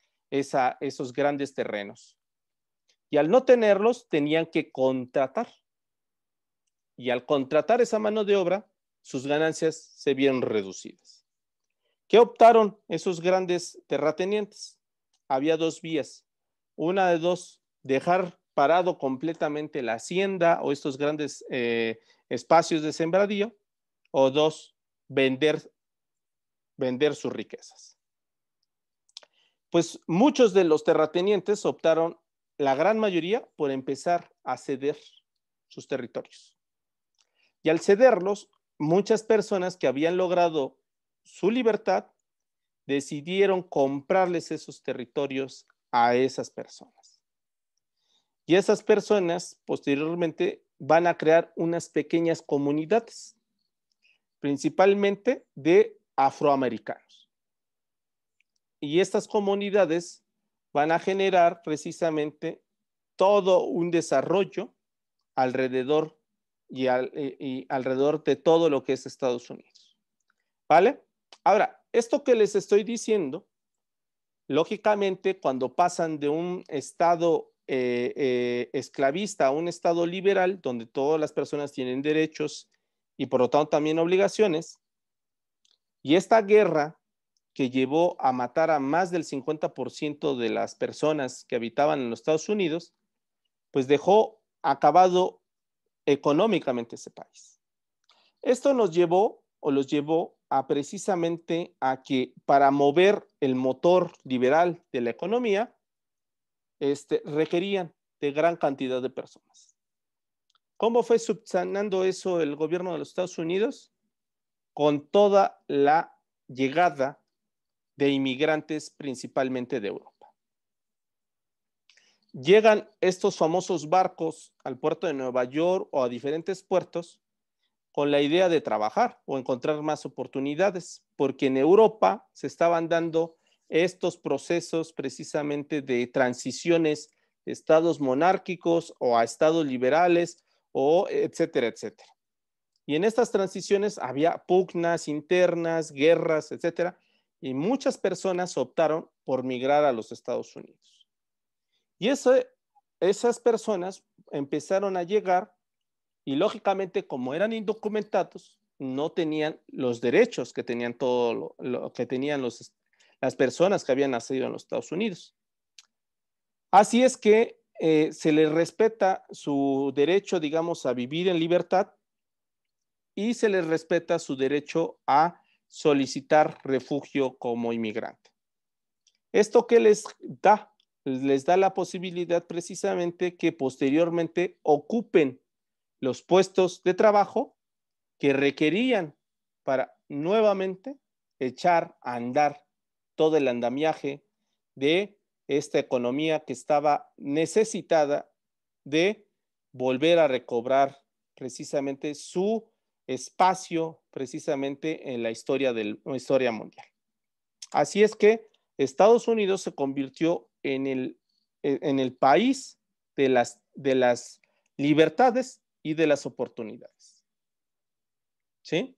grandes terrenos. Y al no tenerlos, tenían que contratar. Y al contratar esa mano de obra, sus ganancias se vieron reducidas. ¿Qué optaron esos grandes terratenientes? Había dos vías. Una de dos, dejar parado completamente la hacienda o estos grandes eh, espacios de sembradío, o dos, vender, vender sus riquezas. Pues muchos de los terratenientes optaron, la gran mayoría, por empezar a ceder sus territorios. Y al cederlos, muchas personas que habían logrado su libertad, decidieron comprarles esos territorios a esas personas. Y esas personas posteriormente van a crear unas pequeñas comunidades, principalmente de afroamericanos. Y estas comunidades van a generar precisamente todo un desarrollo alrededor y, eh, alrededor de todo lo que es Estados Unidos. ¿Vale? Ahora, esto que les estoy diciendo, lógicamente, cuando pasan de un estado eh, eh, esclavista a un estado liberal, donde todas las personas tienen derechos y por lo tanto también obligaciones, y esta guerra que llevó a matar a más del 50% de las personas que habitaban en los Estados Unidos, pues dejó acabado económicamente ese país. Esto nos llevó o los llevó a precisamente a que para mover el motor liberal de la economía, este, requerían de gran cantidad de personas. ¿Cómo fue subsanando eso el gobierno de los Estados Unidos? Con toda la llegada de inmigrantes principalmente de Europa. Llegan estos famosos barcos al puerto de Nueva York o a diferentes puertos con la idea de trabajar o encontrar más oportunidades, porque en Europa se estaban dando estos procesos precisamente de transiciones de estados monárquicos o a estados liberales o etcétera, etcétera. Y en estas transiciones había pugnas internas, guerras, etcétera, y muchas personas optaron por migrar a los Estados Unidos. Y esas personas empezaron a llegar y lógicamente como eran indocumentados, no tenían los derechos que tenían todo que tenían los, las personas que habían nacido en los Estados Unidos. Así es que eh, se les respeta su derecho, digamos, a vivir en libertad y se les respeta su derecho a solicitar refugio como inmigrante. ¿Esto qué les da? Les da la posibilidad precisamente que posteriormente ocupen los puestos de trabajo que requerían para nuevamente echar a andar todo el andamiaje de esta economía que estaba necesitada de volver a recobrar precisamente su espacio precisamente en la historia, historia mundial. Así es que Estados Unidos se convirtió en el, en el país de las, de las libertades y de las oportunidades. ¿Sí?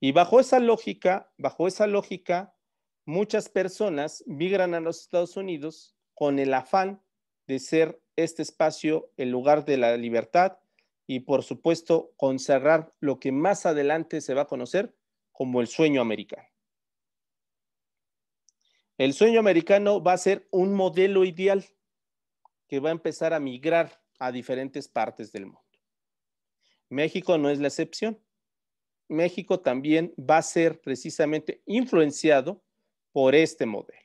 Y bajo esa lógica, bajo esa lógica, muchas personas migran a los Estados Unidos con el afán de ser este espacio el lugar de la libertad y por supuesto conservar lo que más adelante se va a conocer como el sueño americano. El sueño americano va a ser un modelo ideal que va a empezar a migrar a diferentes partes del mundo. México no es la excepción. México también va a ser precisamente influenciado por este modelo.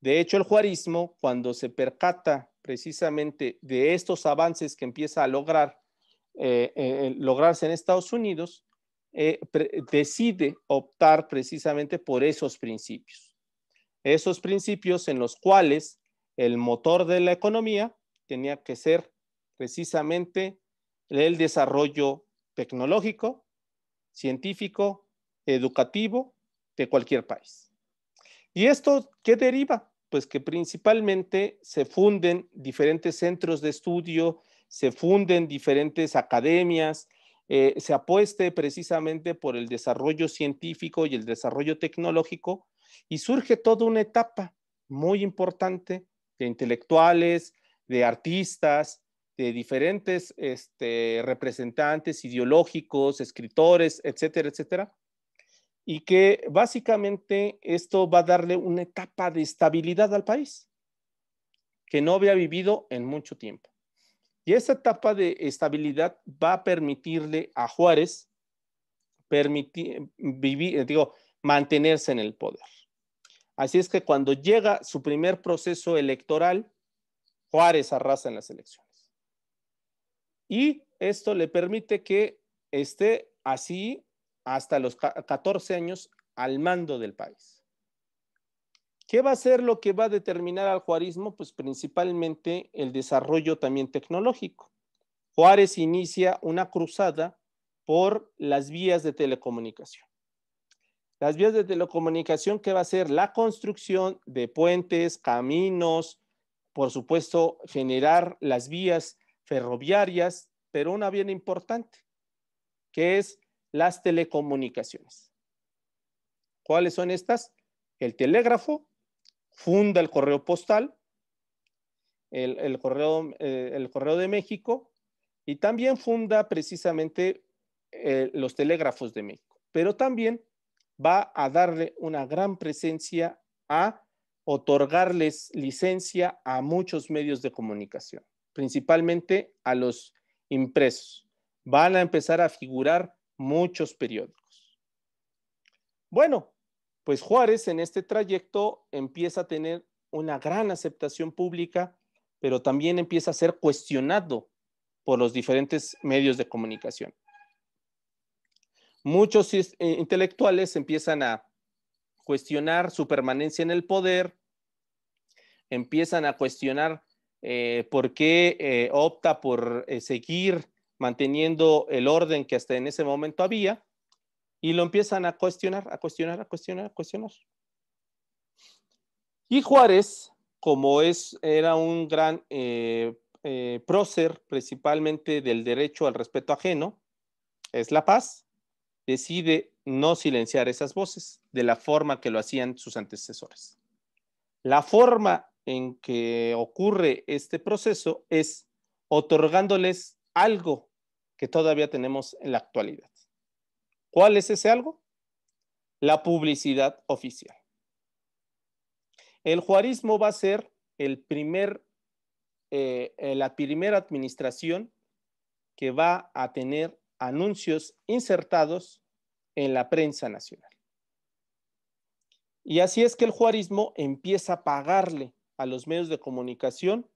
De hecho, el juarismo, cuando se percata precisamente de estos avances que empieza a lograr, eh, eh, eh, lograrse en Estados Unidos, decide optar precisamente por esos principios. Esos principios en los cuales el motor de la economía tenía que ser precisamente el desarrollo tecnológico, científico, educativo de cualquier país. ¿Y esto qué deriva? Pues que principalmente se funden diferentes centros de estudio, se funden diferentes academias, eh, se apueste precisamente por el desarrollo científico y el desarrollo tecnológico y surge toda una etapa muy importante de intelectuales, de artistas, de diferentes este, representantes ideológicos, escritores, etcétera, etcétera. Y que básicamente esto va a darle una etapa de estabilidad al país que no había vivido en mucho tiempo. Y esa etapa de estabilidad va a permitirle a Juárez permitir, vivir, eh, digo, mantenerse en el poder. Así es que cuando llega su primer proceso electoral, Juárez arrasa en las elecciones y esto le permite que esté así hasta los 14 años al mando del país. ¿Qué va a ser lo que va a determinar al juarismo? Pues principalmente el desarrollo también tecnológico. Juárez inicia una cruzada por las vías de telecomunicación. Las vías de telecomunicación que va a ser la construcción de puentes, caminos, por supuesto, generar las vías ferroviarias, pero una bien importante, que es las telecomunicaciones. ¿Cuáles son estas? El telégrafo, funda el correo postal, el, correo, eh, el correo, de México y también funda precisamente eh, los telégrafos de México. Pero también va a darle una gran presencia a otorgarles licencia a muchos medios de comunicación principalmente a los impresos. Van a empezar a figurar muchos periódicos. Bueno, pues Juárez en este trayecto empieza a tener una gran aceptación pública, pero también empieza a ser cuestionado por los diferentes medios de comunicación. Muchos eh, intelectuales empiezan a cuestionar su permanencia en el poder, empiezan a cuestionar eh, por qué eh, opta por eh, seguir manteniendo el orden que hasta en ese momento había, y lo empiezan a cuestionar, a cuestionar, a cuestionar, a cuestionar. Y Juárez, como es, era un gran prócer principalmente del derecho al respeto ajeno, es la paz, decide no silenciar esas voces de la forma que lo hacían sus antecesores. La forma en que ocurre este proceso es otorgándoles algo que todavía tenemos en la actualidad. ¿Cuál es ese algo? La publicidad oficial. El juarismo va a ser el primer, eh, eh, la primera administración que va a tener anuncios insertados en la prensa nacional. Y así es que el juarismo empieza a pagarle a los medios de comunicación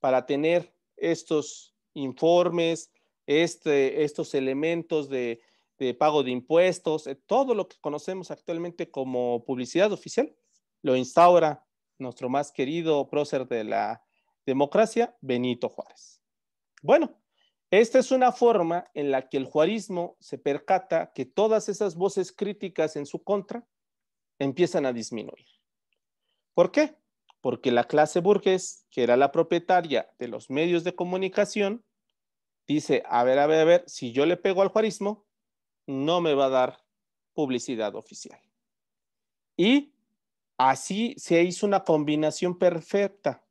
para tener estos informes, este, estos elementos de, de pago de impuestos, eh, todo lo que conocemos actualmente como publicidad oficial, lo instaura nuestro más querido prócer de la democracia, Benito Juárez. Bueno, esta es una forma en la que el juarismo se percata que todas esas voces críticas en su contra empiezan a disminuir. ¿Por qué? porque la clase burgués, que era la propietaria de los medios de comunicación, dice, a ver, a ver, a ver, si yo le pego al juarismo, no me va a dar publicidad oficial. Y así se hizo una combinación perfecta,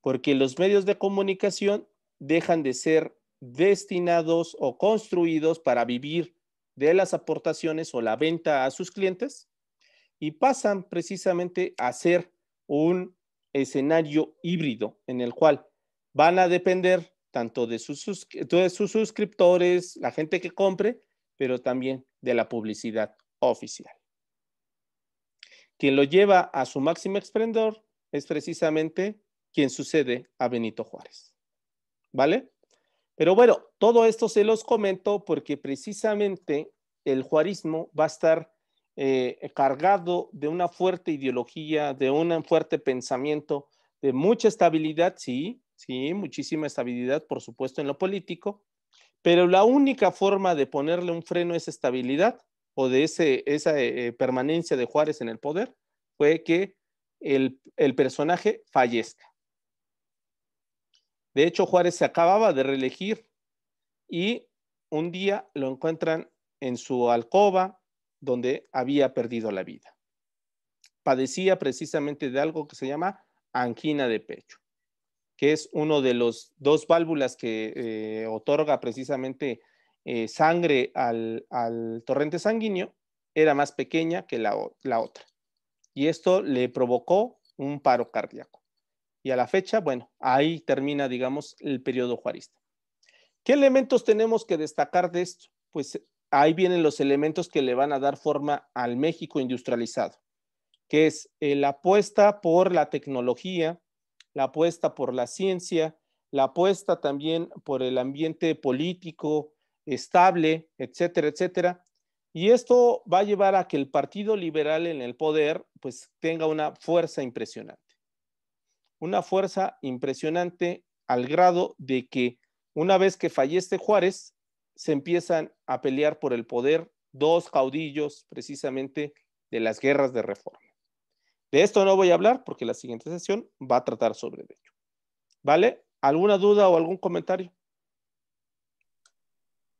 porque los medios de comunicación dejan de ser destinados o construidos para vivir de las aportaciones o la venta a sus clientes y pasan precisamente a ser un escenario híbrido en el cual van a depender tanto de sus, suscriptores, la gente que compre, pero también de la publicidad oficial. Quien lo lleva a su máximo esplendor es precisamente quien sucede a Benito Juárez. ¿Vale? Pero bueno, todo esto se los comento porque precisamente el juarismo va a estar eh, cargado de una fuerte ideología, de un fuerte pensamiento, de mucha estabilidad, sí, sí, muchísima estabilidad, por supuesto, en lo político, pero la única forma de ponerle un freno a esa estabilidad o de esa eh, eh, permanencia de Juárez en el poder fue que el personaje fallezca. De hecho, Juárez se acababa de reelegir y un día lo encuentran en su alcoba, donde había perdido la vida. Padecía precisamente de algo que se llama angina de pecho, que es uno de los dos válvulas que eh, otorga precisamente eh, sangre al, torrente sanguíneo, era más pequeña que la, la otra. Y esto le provocó un paro cardíaco. Y a la fecha, bueno, ahí termina, digamos, el periodo juarista. ¿Qué elementos tenemos que destacar de esto? Pues ahí vienen los elementos que le van a dar forma al México industrializado, que es eh, la apuesta por la tecnología, la apuesta por la ciencia, la apuesta también por el ambiente político estable, etcétera, etcétera. Y esto va a llevar a que el Partido Liberal en el poder pues tenga una fuerza impresionante. Una fuerza impresionante al grado de que una vez que fallece Juárez, se empiezan a pelear por el poder dos caudillos precisamente de las guerras de reforma. De esto no voy a hablar porque la siguiente sesión va a tratar sobre ello. ¿Vale? ¿Alguna duda o algún comentario?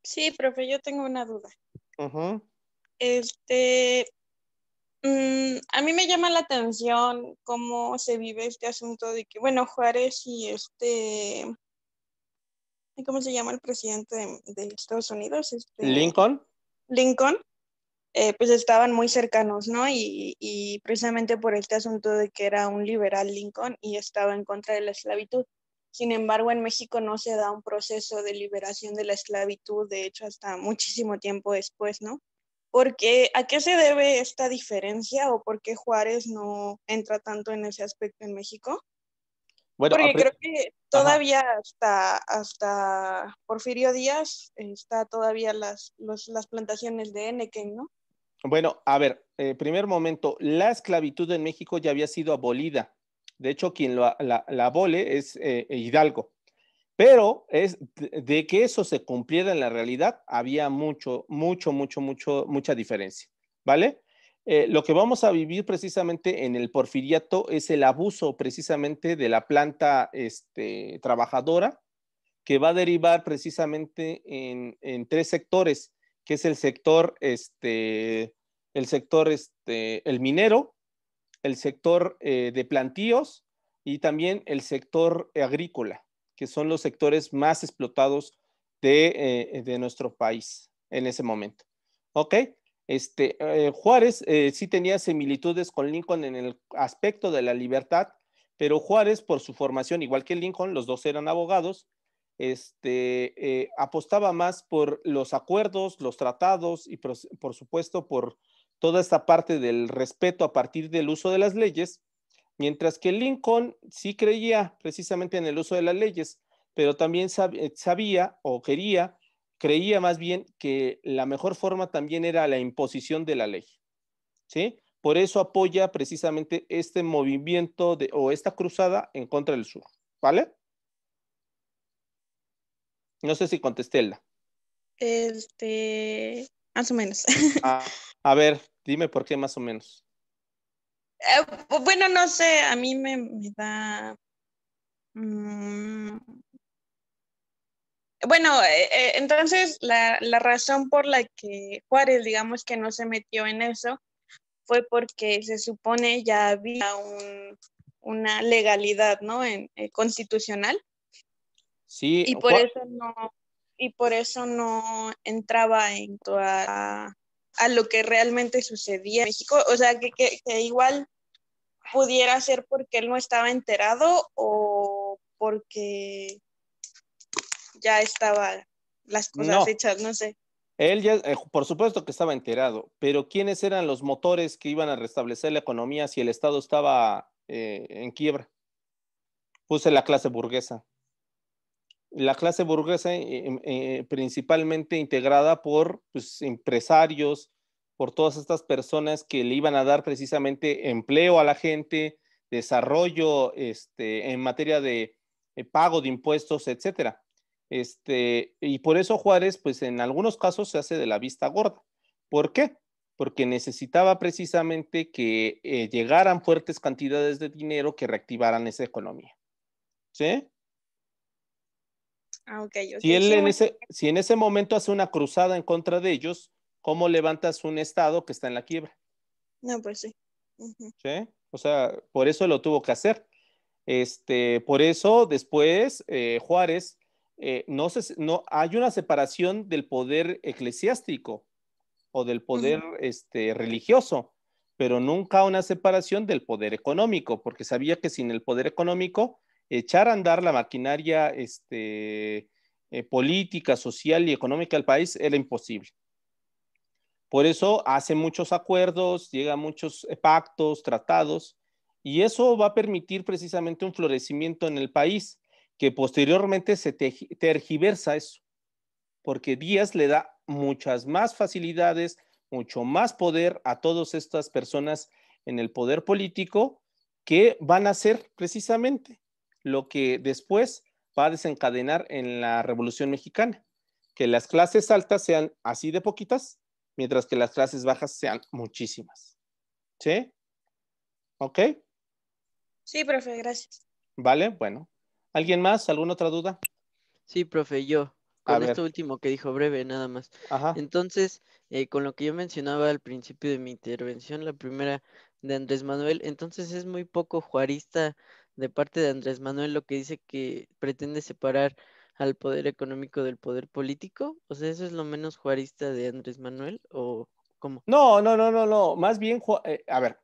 Sí, profe, yo tengo una duda. Este, mm, a mí me llama la atención cómo se vive este asunto de que, bueno, Juárez y este ¿cómo se llama el presidente de, Estados Unidos? Este, Lincoln. Lincoln, eh, pues estaban muy cercanos, ¿no? Y, precisamente por este asunto de que era un liberal Lincoln y estaba en contra de la esclavitud. Sin embargo, en México no se da un proceso de liberación de la esclavitud, de hecho, hasta muchísimo tiempo después, ¿no? Porque, ¿a qué se debe esta diferencia o por qué Juárez no entra tanto en ese aspecto en México? Porque creo que todavía hasta, Porfirio Díaz está todavía las, plantaciones de Enequén, ¿no? Bueno, a ver, eh, primer momento, la esclavitud en México ya había sido abolida. De hecho, quien la, la, abole es eh, Hidalgo. Pero es de, que eso se cumpliera en la realidad, había mucho, mucho, mucho, mucho, mucha diferencia. ¿Vale? Eh, lo que vamos a vivir precisamente en el porfiriato es el abuso precisamente de la planta este, trabajadora, que va a derivar precisamente en, tres sectores, que es el sector, este, el sector, este, el minero, el sector eh, de plantíos y también el sector agrícola, que son los sectores más explotados de, eh, de nuestro país en ese momento. ¿Ok? Este, eh, Juárez eh, sí tenía similitudes con Lincoln en el aspecto de la libertad, pero Juárez, por su formación, igual que Lincoln, los dos eran abogados, este, eh, apostaba más por los acuerdos, los tratados y por, supuesto por toda esta parte del respeto a partir del uso de las leyes, mientras que Lincoln sí creía precisamente en el uso de las leyes, pero también sabía o quería creía más bien que la mejor forma también era la imposición de la ley. ¿Sí? Por eso apoya precisamente este movimiento de, o esta cruzada en contra del sur. ¿Vale? No sé si contesté. La. Este, más o menos. *laughs* Ah, a ver, dime por qué más o menos. Eh, bueno, no sé, a mí me, da... Mm, bueno, eh, eh, entonces la, razón por la que Juárez, digamos que no se metió en eso, fue porque se supone ya había una legalidad, ¿no? Eh, constitucional. Sí. Y por eso no y por eso no entraba en toda a, lo que realmente sucedía en México, o sea que igual pudiera ser porque él no estaba enterado o porque ya estaba las cosas hechas, no sé. Él ya, eh, por supuesto que estaba enterado, pero ¿quiénes eran los motores que iban a restablecer la economía si el Estado estaba eh, en quiebra? Puse la clase burguesa. La clase burguesa eh, em, principalmente integrada por pues, empresarios, por todas estas personas que le iban a dar precisamente empleo a la gente, desarrollo este, en materia de pago de impuestos, etcétera. Este, y por eso Juárez, pues en algunos casos se hace de la vista gorda. ¿Por qué? Porque necesitaba precisamente que eh, llegaran fuertes cantidades de dinero que reactivaran esa economía. ¿Sí? Ah, okay, Si, él en ese, si en ese momento hace una cruzada en contra de ellos, ¿cómo levantas un Estado que está en la quiebra? No, pues sí. ¿Sí? O sea, por eso lo tuvo que hacer. Este, por eso después eh, Juárez eh, no, hay una separación del poder eclesiástico o del poder este, religioso, pero nunca una separación del poder económico, porque sabía que sin el poder económico, echar a andar la maquinaria este, eh, política, social y económica del país era imposible. Por eso hace muchos acuerdos, llega a muchos eh, pactos, tratados, y eso va a permitir precisamente un florecimiento en el país que posteriormente se tergiversa eso, porque Díaz le da muchas más facilidades, mucho más poder a todas estas personas en el poder político que van a ser precisamente lo que después va a desencadenar en la Revolución Mexicana, que las clases altas sean así de poquitas, mientras que las clases bajas sean muchísimas. ¿Sí? ¿Ok? Sí, profe, gracias. Vale, bueno. ¿Alguien más? ¿Alguna otra duda? Sí, profe, yo. Con esto último que dijo breve, nada más. Entonces, eh, con lo que yo mencionaba al principio de mi intervención, la primera de Andrés Manuel, entonces es muy poco juarista de parte de Andrés Manuel lo que dice que pretende separar al poder económico del poder político. O sea, eso es lo menos juarista de Andrés Manuel o cómo? No, no, no, no, no. Más bien, eh, a ver,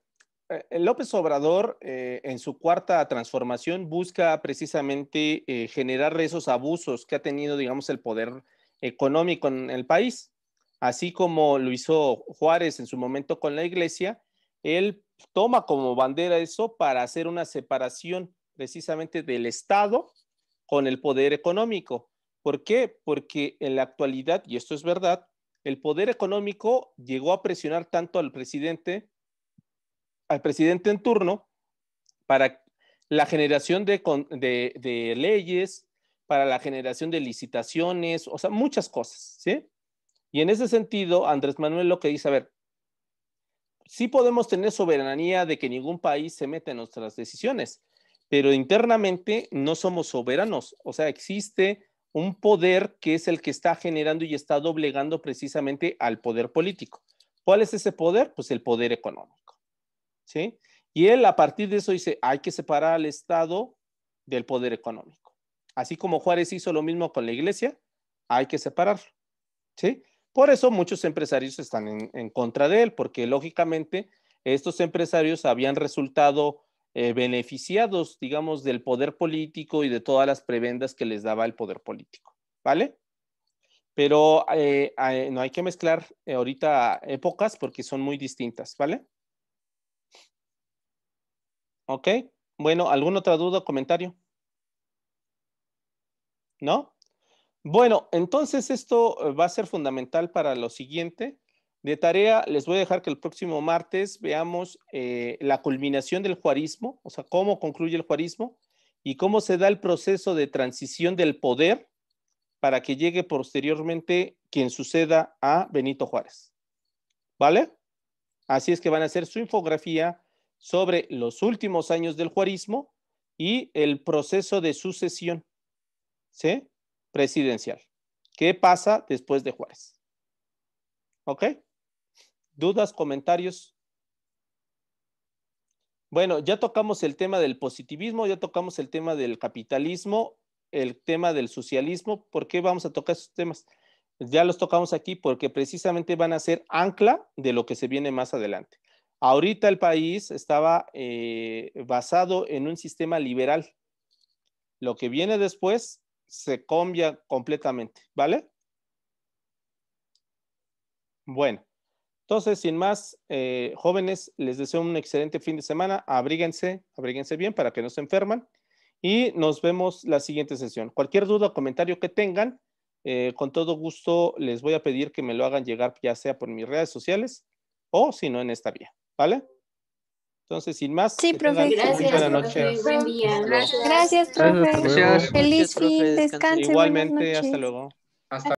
eh, eh, López Obrador, eh, en su cuarta transformación, busca precisamente generar esos abusos que ha tenido, digamos, el poder económico en el país. Así como lo hizo Juárez en su momento con la iglesia, él toma como bandera eso para hacer una separación precisamente del Estado con el poder económico. ¿Por qué? Porque en la actualidad, y esto es verdad, el poder económico llegó a presionar tanto al presidente al presidente en turno para la generación de, leyes, para la generación de licitaciones, o sea, muchas cosas, ¿sí? Y en ese sentido, Andrés Manuel lo que dice, a ver, sí podemos tener soberanía de que ningún país se meta en nuestras decisiones, pero internamente no somos soberanos, o sea, existe un poder que es el que está generando y está doblegando precisamente al poder político. ¿Cuál es ese poder? Pues el poder económico. ¿sí? Y él a partir de eso dice, hay que separar al Estado del poder económico. Así como Juárez hizo lo mismo con la iglesia, hay que separarlo, ¿sí? Por eso muchos empresarios están en, contra de él, porque lógicamente estos empresarios habían resultado eh, beneficiados, digamos, del poder político y de todas las prebendas que les daba el poder político, ¿vale? Pero eh, eh, no hay que mezclar ahorita épocas porque son muy distintas, ¿vale? Ok, bueno, ¿alguna otra duda o comentario? ¿No? Bueno, entonces esto eh, va a ser fundamental para lo siguiente. De tarea, les voy a dejar que el próximo martes veamos eh, la culminación del juarismo, o sea, cómo concluye el juarismo y cómo se da el proceso de transición del poder para que llegue posteriormente quien suceda a Benito Juárez. ¿Vale? Así es que van a hacer su infografía sobre los últimos años del juarismo y el proceso de sucesión presidencial. ¿Qué pasa después de Juárez? ¿Ok? ¿Dudas, comentarios? Bueno, ya tocamos el tema del positivismo, ya tocamos el tema del capitalismo, el tema del socialismo. ¿Por qué vamos a tocar esos temas? Ya los tocamos aquí porque precisamente van a ser ancla de lo que se viene más adelante. Ahorita el país estaba eh, basado en un sistema liberal. Lo que viene después se cambia completamente, ¿vale? Bueno, entonces, sin más, eh, jóvenes, les deseo un excelente fin de semana. Abríguense, abríguense bien para que no se enferman. Y nos vemos la siguiente sesión. Cualquier duda o comentario que tengan, eh, con todo gusto les voy a pedir que me lo hagan llegar, ya sea por mis redes sociales o si no en esta vía. ¿Vale? Entonces, sin más. Sí, profe. Gracias, buenas noches. Gracias. profesor. profe. Feliz fin, profe. fin, descanse. Igualmente, hasta luego. Hasta